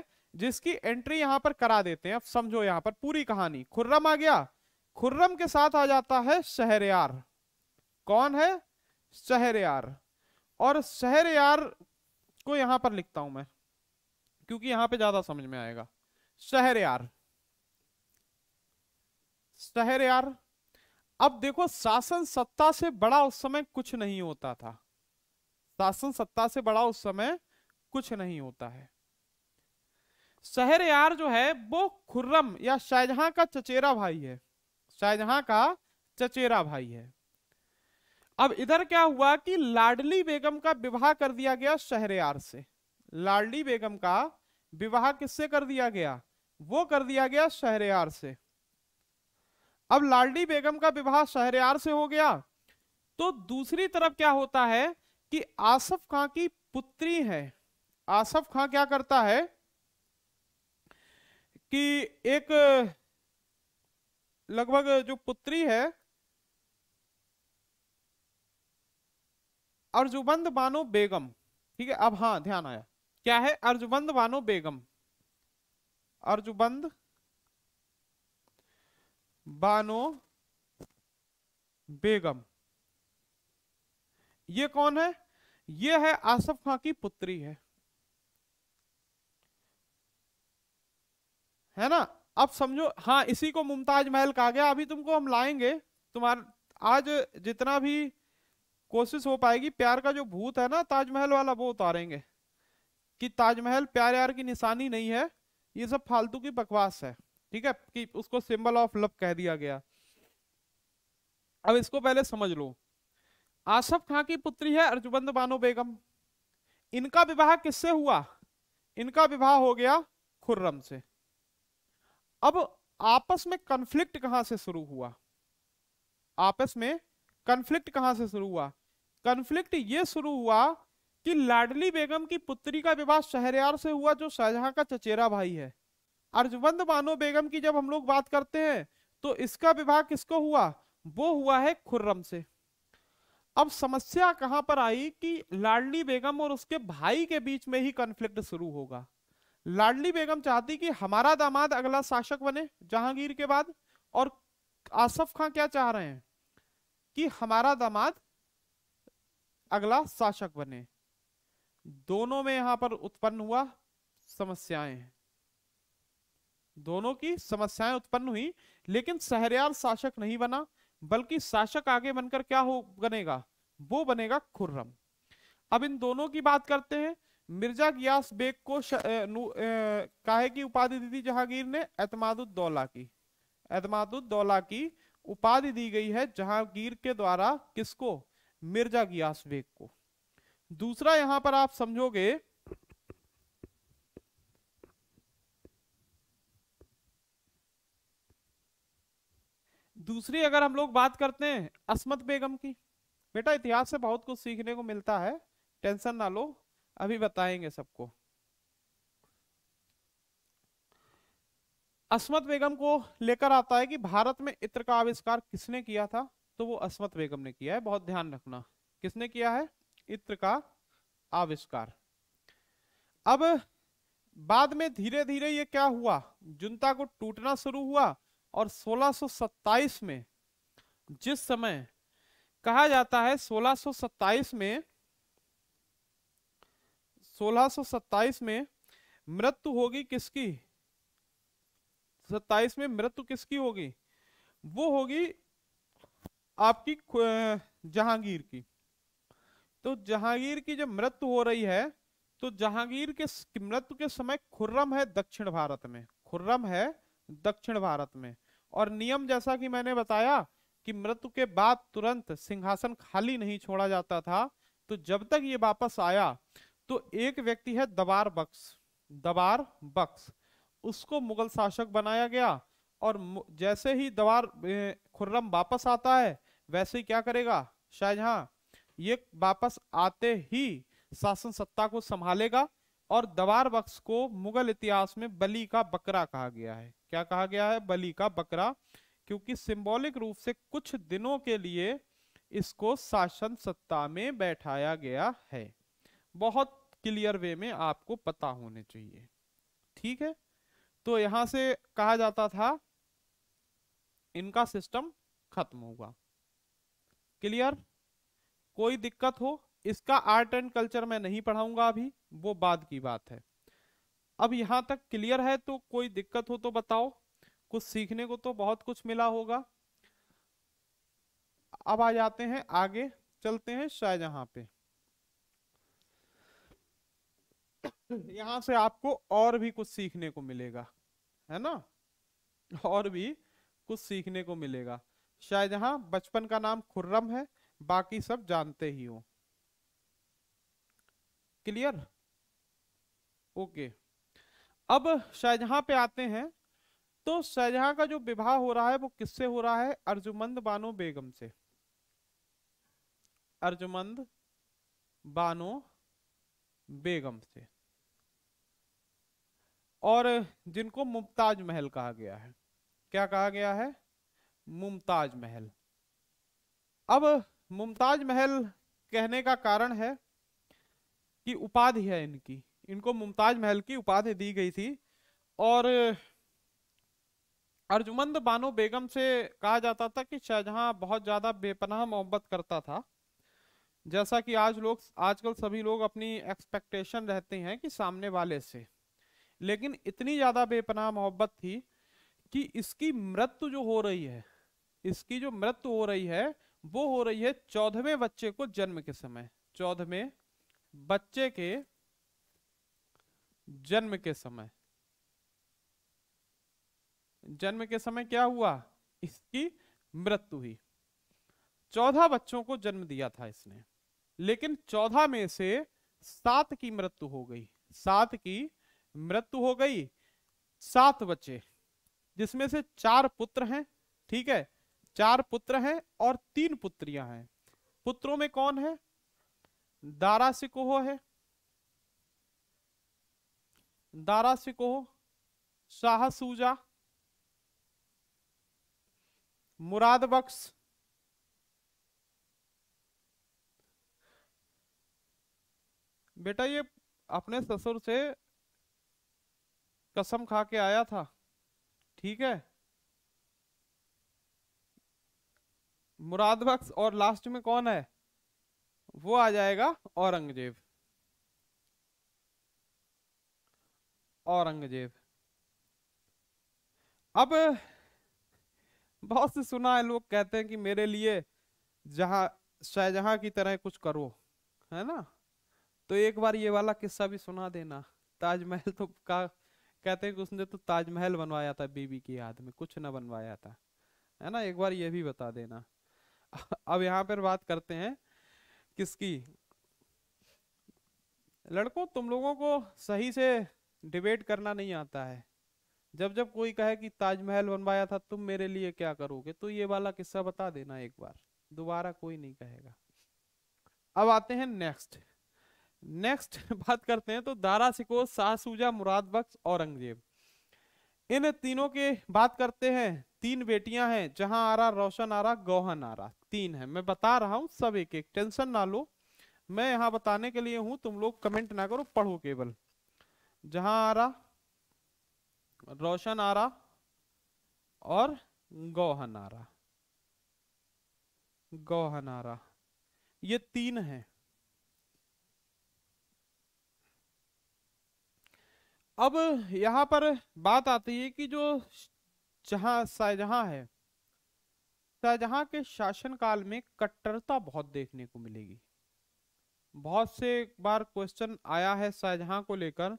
जिसकी एंट्री यहां पर करा देते हैं अब समझो यहाँ पर पूरी कहानी खुर्रम आ गया खुर्रम के साथ आ जाता है शहरयार कौन है शहरयार और शहरयार को यहां पर लिखता हूं मैं क्योंकि यहां पे ज्यादा समझ में आएगा शहरयार शहरयार अब देखो शासन सत्ता से बड़ा उस समय कुछ नहीं होता था शासन सत्ता से बड़ा उस समय कुछ नहीं होता है शहर यार जो है वो खुर्रम या शाहजहां का चचेरा भाई है शाहजहां का चचेरा भाई है अब इधर क्या हुआ कि लाडली बेगम का विवाह कर दिया गया यार से लाडली बेगम का विवाह किससे कर दिया गया वो कर दिया गया यार से अब लाडली बेगम का विवाह यार से हो गया तो दूसरी तरफ क्या होता है कि आसफ खां की पुत्री है आसफ खां क्या करता है कि एक लगभग जो पुत्री है अर्जुबंद बानो बेगम ठीक है अब हाँ ध्यान आया क्या है अर्जुबंद बानो बेगम अर्जुबंद बानो बेगम ये कौन है ये है आसफ खां की पुत्री है है ना अब समझो हाँ इसी को मुमताज महल कहा गया अभी तुमको हम लाएंगे तुम्हारा आज जितना भी कोशिश हो पाएगी प्यार का जो भूत है ना ताजमहल वाला वो उतारेंगे कि ताजमहल प्यार यार की निशानी नहीं है ये सब फालतू की बकवास है ठीक है कि उसको सिंबल ऑफ लव कह दिया गया अब इसको पहले समझ लो आसफ खां की पुत्री है अर्जुबंद बानो बेगम इनका विवाह किससे हुआ इनका विवाह हो गया खुर्रम से अब आपस में कंफ्लिक्ट कहां से शुरू हुआ आपस में कंफ्लिक्ट कहां से शुरू हुआ कंफ्लिक्ट ये शुरू हुआ कि लाडली बेगम की पुत्री का विवाह शहरयार से हुआ जो शाहजहां का चचेरा भाई है अर्जवंद बानो बेगम की जब हम लोग बात करते हैं तो इसका विवाह किसको हुआ वो हुआ है खुर्रम से अब समस्या कहां पर आई कि लाडली बेगम और उसके भाई के बीच में ही कंफ्लिक्ट शुरू होगा लाडली बेगम चाहती कि हमारा दामाद अगला शासक बने जहांगीर के बाद और आसफ खां क्या चाह रहे हैं कि हमारा दामाद अगला शासक बने दोनों में यहां पर उत्पन्न हुआ समस्याएं दोनों की समस्याएं उत्पन्न हुई लेकिन सहरियार शासक नहीं बना बल्कि शासक आगे बनकर क्या हो बनेगा वो बनेगा खुर्रम अब इन दोनों की बात करते हैं मिर्जा गियास बेग को काहे की उपाधि दी थी जहांगीर ने एतमादुद्दौला की एतमादुद्दौला की उपाधि दी गई है जहांगीर के द्वारा किसको मिर्जा गियास बेग को दूसरा यहां पर आप समझोगे दूसरी अगर हम लोग बात करते हैं असमत बेगम की बेटा इतिहास से बहुत कुछ सीखने को मिलता है टेंशन ना लो अभी बताएंगे सबको अस्मत बेगम को लेकर आता है कि भारत में इत्र का आविष्कार किसने किया था तो वो अस्मत बेगम ने किया है बहुत ध्यान रखना किसने किया है इत्र का आविष्कार अब बाद में धीरे धीरे ये क्या हुआ जनता को टूटना शुरू हुआ और 1627 में जिस समय कहा जाता है 1627 में 1627 में मृत्यु होगी किसकी सत्ताईस में मृत्यु किसकी होगी वो होगी आपकी जहांगीर की तो जहांगीर की जब मृत्यु हो रही है तो जहांगीर के मृत्यु के समय खुर्रम है दक्षिण भारत में खुर्रम है दक्षिण भारत में और नियम जैसा कि मैंने बताया कि मृत्यु के बाद तुरंत सिंहासन खाली नहीं छोड़ा जाता था तो जब तक ये वापस आया तो एक व्यक्ति है दबार बक्स दबार बक्स उसको मुगल शासक बनाया गया और जैसे ही दबार खुर्रम वापस आता है वैसे ही क्या करेगा शाहजहां ये वापस आते ही शासन सत्ता को संभालेगा और दबार बक्स को मुगल इतिहास में बली का बकरा कहा गया है क्या कहा गया है बली का बकरा क्योंकि सिंबॉलिक रूप से कुछ दिनों के लिए इसको शासन सत्ता में बैठाया गया है बहुत क्लियर वे में आपको पता होने चाहिए ठीक है तो यहां से कहा जाता था इनका सिस्टम खत्म होगा क्लियर कोई दिक्कत हो इसका आर्ट एंड कल्चर मैं नहीं पढ़ाऊंगा अभी वो बाद की बात है अब यहां तक क्लियर है तो कोई दिक्कत हो तो बताओ कुछ सीखने को तो बहुत कुछ मिला होगा अब आ जाते हैं आगे चलते हैं शाहजहां पे [laughs] यहां से आपको और भी कुछ सीखने को मिलेगा है ना और भी कुछ सीखने को मिलेगा शायद यहाँ बचपन का नाम खुर्रम है बाकी सब जानते ही हो क्लियर ओके अब शाहजहां पे आते हैं तो शाहजहां का जो विवाह हो रहा है वो किससे हो रहा है अर्जुमंद बानो बेगम से अर्जुमंद बानो बेगम से और जिनको मुमताज महल कहा गया है क्या कहा गया है मुमताज महल अब मुमताज महल कहने का कारण है कि उपाधि है इनकी इनको मुमताज महल की उपाधि दी गई थी और अर्जुमंद बानो बेगम से कहा जाता था कि शाहजहां बहुत ज्यादा बेपनाह मोहब्बत करता था जैसा कि आज लोग आजकल सभी लोग अपनी एक्सपेक्टेशन रहते हैं कि सामने वाले से लेकिन इतनी ज़्यादा बेपनाह मोहब्बत थी कि इसकी मृत्यु जो हो रही है इसकी जो मृत्यु हो रही है वो हो रही है चौदहवें बच्चे को जन्म के समय चौदहवें बच्चे के जन्म के समय जन्म के समय क्या हुआ इसकी मृत्यु हुई चौदह बच्चों को जन्म दिया था इसने लेकिन चौदह में से सात की मृत्यु हो गई सात की मृत्यु हो गई सात बच्चे जिसमें से चार पुत्र हैं ठीक है चार पुत्र हैं और तीन पुत्रियां हैं पुत्रों में कौन है दारा सिकोह है दारा सिकोह शाह सूजा मुराद बख्श बेटा ये अपने ससुर से कसम खा के आया था ठीक है मुराद बख्श और लास्ट में कौन है वो आ जाएगा औरंगजेब औरंगजेब अब बहुत से सुना है लोग कहते हैं कि मेरे लिए जहा शाहजहां की तरह कुछ करो है ना तो एक बार ये वाला किस्सा भी सुना देना ताजमहल तो का कहते हैं कि उसने तो ताजमहल बनवाया था बीबी की याद में कुछ ना बनवाया था है ना एक बार ये भी बता देना [laughs] अब यहाँ पर बात करते हैं किसकी लड़कों तुम लोगों को सही से डिबेट करना नहीं आता है जब जब कोई कहे कि ताजमहल बनवाया था तुम मेरे लिए क्या करोगे तो ये वाला किस्सा बता देना एक बार दोबारा कोई नहीं कहेगा अब आते हैं नेक्स्ट नेक्स्ट [laughs] बात करते हैं तो दारा सिको शाहसूजा मुराद बख्श औरंगजेब इन तीनों के बात करते हैं तीन बेटियां हैं जहां आरा रोशन आरा गौहन आरा तीन है मैं बता रहा हूं सब एक एक टेंशन ना लो मैं यहां बताने के लिए हूं तुम लोग कमेंट ना करो पढ़ो केवल जहां आरा रोशन आरा और गौहन आरा गौहन आरा ये तीन हैं अब यहाँ पर बात आती है कि जो जहाँ शाहजहाँ है शाहजहाँ के शासनकाल में कट्टरता बहुत देखने को मिलेगी बहुत से एक बार क्वेश्चन आया है शाहजहाँ को लेकर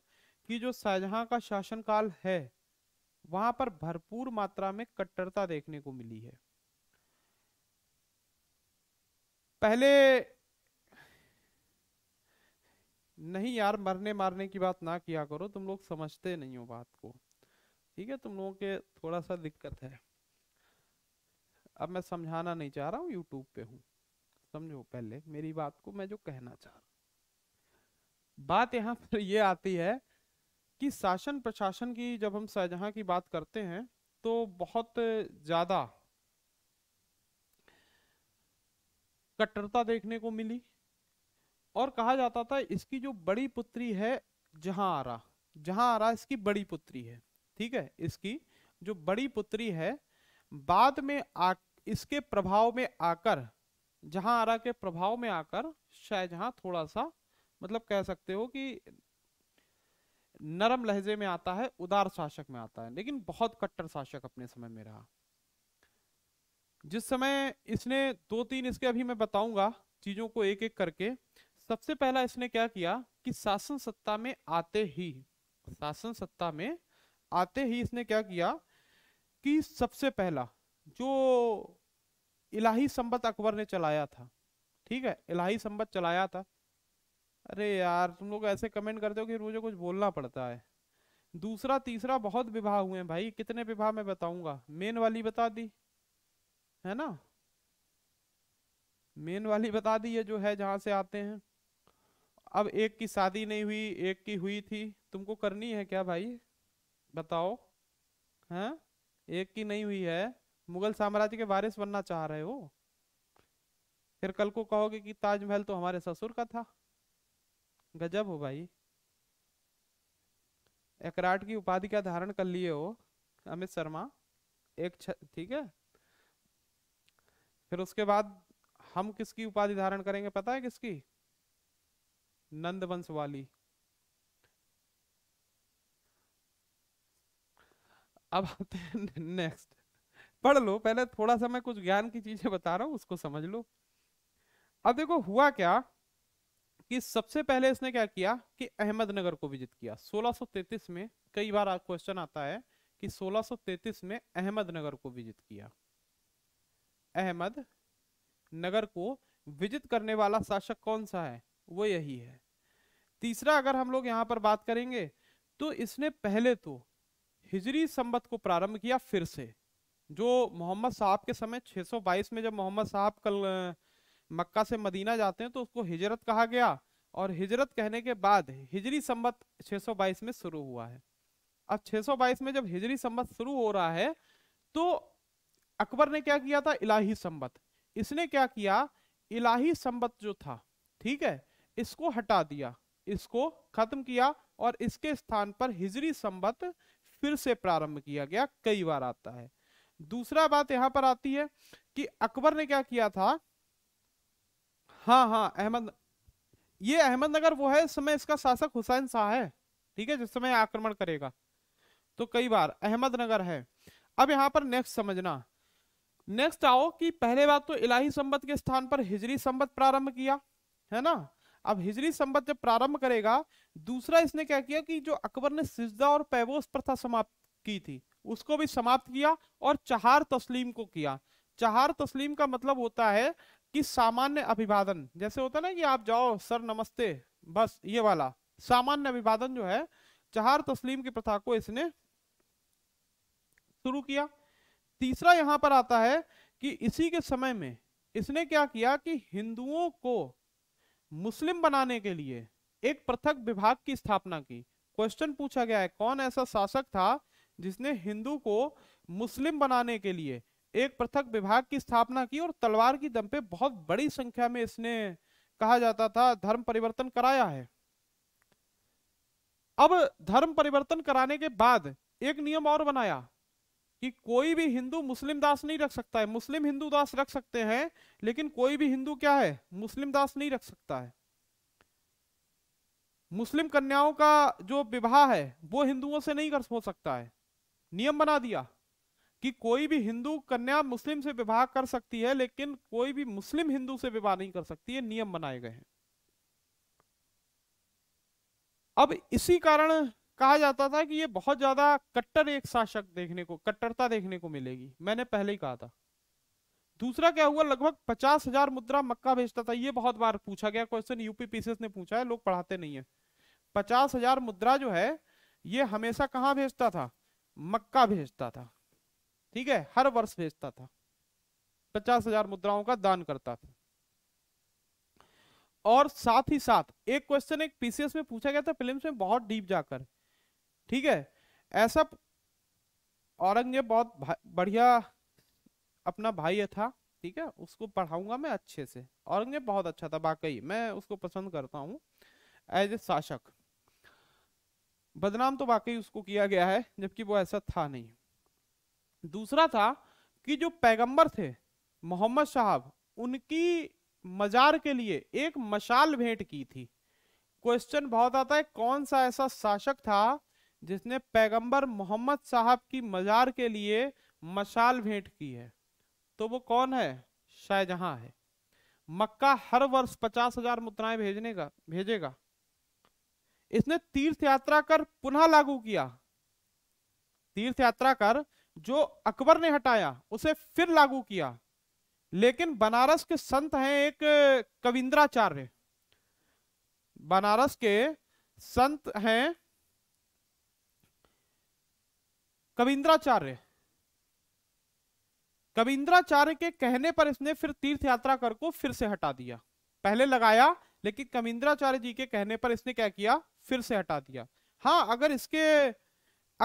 कि जो शाहजहाँ का शासनकाल है वहां पर भरपूर मात्रा में कट्टरता देखने को मिली है पहले नहीं यार मरने मारने की बात ना किया करो तुम लोग समझते नहीं हो बात को ठीक है तुम लोगों के थोड़ा सा दिक्कत है अब मैं समझाना नहीं चाह रहा हूँ यूट्यूब पे हूँ समझो पहले मेरी बात को मैं जो कहना चाह रहा बात यहाँ [laughs] पर ये आती है कि शासन प्रशासन की जब हम शाहजहां की बात करते हैं तो बहुत ज़्यादा कट्टरता देखने को मिली और कहा जाता था इसकी जो बड़ी पुत्री है जहां आरा जहां आरा इसकी बड़ी पुत्री है ठीक है इसकी जो बड़ी पुत्री है बाद में आ इसके प्रभाव में आकर जहां आरा के प्रभाव में आकर शाहजहां थोड़ा सा मतलब कह सकते हो कि नरम लहजे में आता है उदार शासक में आता है लेकिन बहुत कट्टर शासक अपने समय में रहा जिस समय इसने दो तीन इसके अभी मैं बताऊंगा चीजों को एक एक करके सबसे पहला इसने क्या किया कि शासन सत्ता में आते ही शासन सत्ता में आते ही इसने क्या किया कि सबसे पहला जो इलाही संबत अकबर ने चलाया था ठीक है इलाही संबत चलाया था अरे यार तुम लोग ऐसे कमेंट करते हो कि मुझे कुछ बोलना पड़ता है दूसरा तीसरा बहुत विवाह हुए हैं भाई कितने विवाह मैं बताऊंगा मेन वाली बता दी है ना मेन वाली बता दी ये जो है जहां से आते हैं अब एक की शादी नहीं हुई एक की हुई थी तुमको करनी है क्या भाई बताओ हैं हाँ? एक की नहीं हुई है मुगल साम्राज्य के वारिस बनना चाह रहे हो फिर कल को कहोगे कि ताजमहल तो हमारे ससुर का था गजब हो भाई एकराट की उपाधि का धारण कर लिए हो अमित शर्मा एक ठीक है फिर उसके बाद हम किसकी उपाधि धारण करेंगे पता है किसकी नंदवंश वाली अब आते हैं नेक्स्ट [laughs] पढ़ लो पहले थोड़ा सा मैं कुछ ज्ञान की चीजें बता रहा हूं उसको समझ लो अब देखो हुआ क्या कि सबसे पहले इसने क्या किया कि अहमदनगर को विजिट किया 1633 में कई बार क्वेश्चन आता है कि 1633 में अहमदनगर को विजिट किया अहमद नगर को विजिट करने वाला शासक कौन सा है वो यही है तीसरा अगर हम लोग यहाँ पर बात करेंगे तो इसने पहले तो हिजरी संबत को प्रारंभ किया फिर से जो मोहम्मद साहब के समय 622 में जब मोहम्मद साहब कल मक्का से मदीना जाते हैं तो उसको हिजरत कहा गया और हिजरत कहने के बाद हिजरी संबत 622 में शुरू हुआ है अब 622 में जब हिजरी संबत शुरू हो रहा है तो अकबर ने क्या किया था इलाही संबत इसने क्या किया इलाही संबत जो था ठीक है इसको हटा दिया इसको खत्म किया और इसके स्थान पर हिजरी संबत फिर से प्रारंभ किया गया कई बार आता है दूसरा बात यहां पर आती है कि अकबर ने क्या किया था हाँ हाँ अहमद ये अहमदनगर वो है इस समय इसका शासक हुसैन शाह है ठीक है जिस समय आक्रमण करेगा तो कई बार अहमदनगर है अब यहाँ पर नेक्स्ट समझना नेक्स्ट आओ कि पहले बात तो इलाही संबत के स्थान पर हिजरी संबत प्रारंभ किया है ना अब हिजरी संबत जब प्रारंभ करेगा दूसरा इसने क्या किया कि जो अकबर ने सिजदा और पैवोस प्रथा समाप्त की थी उसको भी समाप्त किया और चहार तस्लीम को किया चहार तस्लीम का मतलब होता है कि सामान्य अभिवादन जैसे होता ना कि आप जाओ सर नमस्ते बस ये वाला सामान्य अभिवादन जो है चहार तस्लीम की प्रथा को इसने शुरू किया तीसरा यहां पर आता है कि इसी के समय में इसने क्या किया कि हिंदुओं को मुस्लिम बनाने के लिए एक पृथक विभाग की स्थापना की क्वेश्चन पूछा गया है कौन ऐसा शासक था जिसने हिंदू को मुस्लिम बनाने के लिए एक पृथक विभाग की स्थापना की और तलवार की दम पे बहुत बड़ी संख्या में इसने कहा जाता था धर्म परिवर्तन कराया है अब धर्म परिवर्तन कराने के बाद एक नियम और बनाया कि कोई भी हिंदू मुस्लिम दास नहीं रख सकता है मुस्लिम हिंदू दास रख सकते हैं लेकिन कोई भी हिंदू क्या है मुस्लिम दास नहीं रख सकता है मुस्लिम कन्याओं का जो विवाह है वो हिंदुओं से नहीं कर हो सकता है नियम बना दिया कि कोई भी हिंदू कन्या मुस्लिम से विवाह कर सकती है लेकिन कोई भी मुस्लिम हिंदू से विवाह नहीं कर सकती है नियम बनाए गए हैं अब इसी कारण कहा जाता था कि ये बहुत ज्यादा कट्टर एक शासक देखने को कट्टरता देखने को मिलेगी मैंने पहले ही कहा था दूसरा क्या हुआ लगभग पचास हजार मुद्रा मक्का भेजता था ये बहुत बार पूछा गया क्वेश्चन यूपी ने पूछा है लोग पढ़ाते नहीं है पचास हजार मुद्रा जो है ये हमेशा कहाँ भेजता था मक्का भेजता था ठीक है हर वर्ष भेजता था पचास हजार मुद्राओं का दान करता था और साथ ही साथ एक क्वेश्चन एक पीसीएस में पूछा गया था फिल्म में बहुत डीप जाकर ठीक है ऐसा औरंगजेब बहुत बढ़िया अपना भाई था ठीक है उसको पढ़ाऊंगा मैं अच्छे से औरंगजेब बहुत अच्छा था वाकई मैं उसको पसंद करता हूँ एज ए शासक बदनाम तो वाकई उसको किया गया है जबकि वो ऐसा था नहीं दूसरा था कि जो पैगंबर थे मोहम्मद साहब उनकी मजार के लिए एक मशाल भेंट की थी क्वेश्चन बहुत आता है कौन सा ऐसा शासक था जिसने पैगंबर मोहम्मद साहब की मजार के लिए मशाल भेंट की है तो वो कौन है शाहजहां है मक्का हर वर्ष पचास हजार मुद्राएं भेजने का भेजेगा इसने तीर्थ यात्रा कर पुनः लागू किया तीर्थ यात्रा कर जो अकबर ने हटाया उसे फिर लागू किया लेकिन बनारस के संत हैं एक कविंद्राचार्य बनारस के संत हैं कविंद्राचार्य कविंद्राचार्य के कहने पर इसने फिर तीर्थ यात्रा कर को फिर से हटा दिया पहले लगाया लेकिन कविंद्राचार्य जी के कहने पर इसने क्या किया फिर से हटा दिया हाँ अगर इसके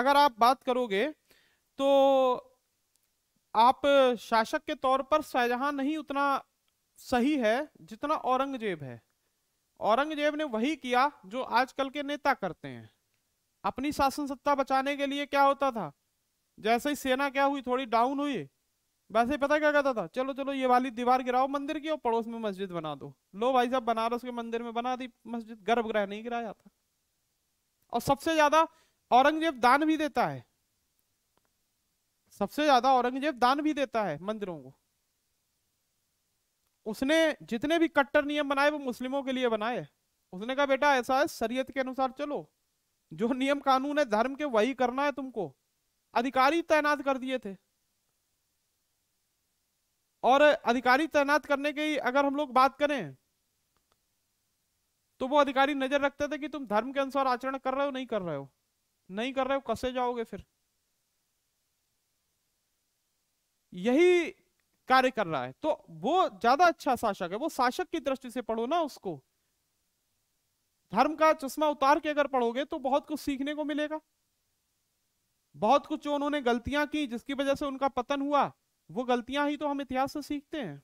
अगर आप बात करोगे तो आप शासक के तौर पर शाहजहां नहीं उतना सही है जितना औरंगजेब है औरंगजेब ने वही किया जो आजकल के नेता करते हैं अपनी शासन सत्ता बचाने के लिए क्या होता था जैसे ही सेना क्या हुई थोड़ी डाउन हुई वैसे ही पता क्या कहता था चलो चलो ये वाली दीवार गिराओ मंदिर की और पड़ोस में मस्जिद बना दो लो भाई साहब बनारस के मंदिर में बना दी मस्जिद गर्भगृह नहीं गिराया था और सबसे ज्यादा औरंगजेब दान भी देता है सबसे ज्यादा औरंगजेब दान भी देता है मंदिरों को उसने जितने भी कट्टर नियम बनाए वो मुस्लिमों के लिए बनाए उसने कहा बेटा ऐसा है शरीयत के अनुसार चलो जो नियम कानून है धर्म के वही करना है तुमको अधिकारी तैनात कर दिए थे और अधिकारी तैनात करने की अगर हम लोग बात करें तो वो अधिकारी नजर रखते थे कि तुम धर्म के अनुसार आचरण कर रहे हो नहीं कर रहे हो नहीं कर रहे हो कसे जाओगे फिर यही कार्य कर रहा है तो वो ज्यादा अच्छा शासक है वो शासक की दृष्टि से पढ़ो ना उसको धर्म का चश्मा उतार के अगर पढ़ोगे तो बहुत कुछ सीखने को मिलेगा बहुत कुछ जो उन्होंने गलतियां की जिसकी वजह से उनका पतन हुआ वो गलतियां ही तो हम इतिहास से सीखते हैं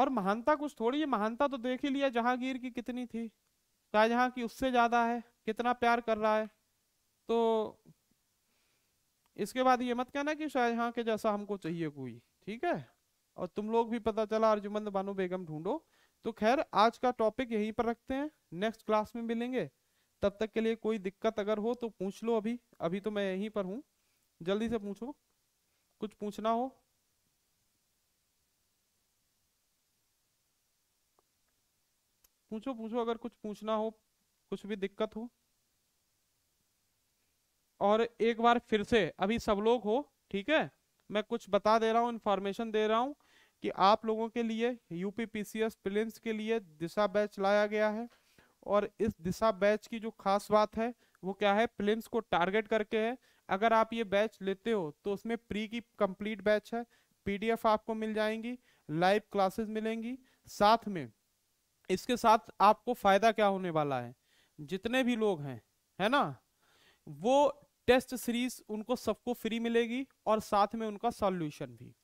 और महानता कुछ थोड़ी है महानता तो देख ही लिया जहांगीर की कितनी थी शाहजहां की उससे ज्यादा है कितना प्यार कर रहा है तो इसके बाद ये मत कहना कि शाहजहां के जैसा हमको चाहिए कोई ठीक है और तुम लोग भी पता चला अर्जुमंद बानो बेगम ढूंढो तो खैर आज का टॉपिक यहीं पर रखते हैं नेक्स्ट क्लास में मिलेंगे तब तक के लिए कोई दिक्कत अगर हो तो पूछ लो अभी अभी तो मैं यहीं पर हूँ जल्दी से पूछो कुछ पूछना हो पूछो पूछो अगर कुछ पूछना हो कुछ भी दिक्कत हो और एक बार फिर से अभी सब लोग हो ठीक है मैं कुछ बता दे रहा हूँ इन्फॉर्मेशन दे रहा हूँ कि आप लोगों के लिए यूपी पीसीएस प्रिलिम्स के लिए दिशा बैच लाया गया है और इस दिशा बैच की जो खास बात है वो क्या है प्लिम्स को टारगेट करके है अगर आप ये बैच लेते हो तो उसमें प्री की कंप्लीट बैच है पीडीएफ आपको मिल जाएंगी लाइव क्लासेस मिलेंगी साथ में इसके साथ आपको फायदा क्या होने वाला है जितने भी लोग हैं है ना वो टेस्ट सीरीज उनको सबको फ्री मिलेगी और साथ में उनका सॉल्यूशन भी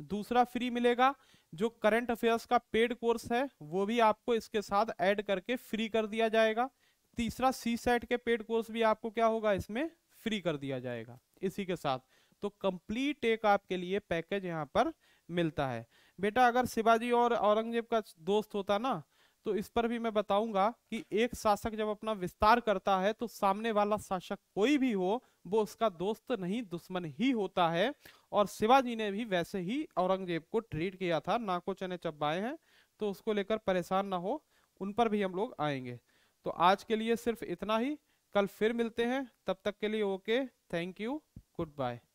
दूसरा फ्री मिलेगा जो करंट अफेयर्स का पेड कोर्स है वो भी आपको इसके साथ ऐड करके फ्री कर दिया जाएगा तीसरा सी सेट के पेड कोर्स भी आपको क्या होगा इसमें फ्री कर दिया जाएगा इसी के साथ तो कंप्लीट एक आपके लिए पैकेज यहाँ पर मिलता है बेटा अगर शिवाजी और औरंगजेब का दोस्त होता ना तो इस पर भी मैं बताऊंगा कि एक शासक जब अपना विस्तार करता है तो सामने वाला शासक कोई भी हो वो उसका दोस्त नहीं दुश्मन ही होता है और शिवाजी ने भी वैसे ही औरंगजेब को ट्रीट किया था नाको चने चबाए हैं तो उसको लेकर परेशान ना हो उन पर भी हम लोग आएंगे तो आज के लिए सिर्फ इतना ही कल फिर मिलते हैं तब तक के लिए okay thank you good bye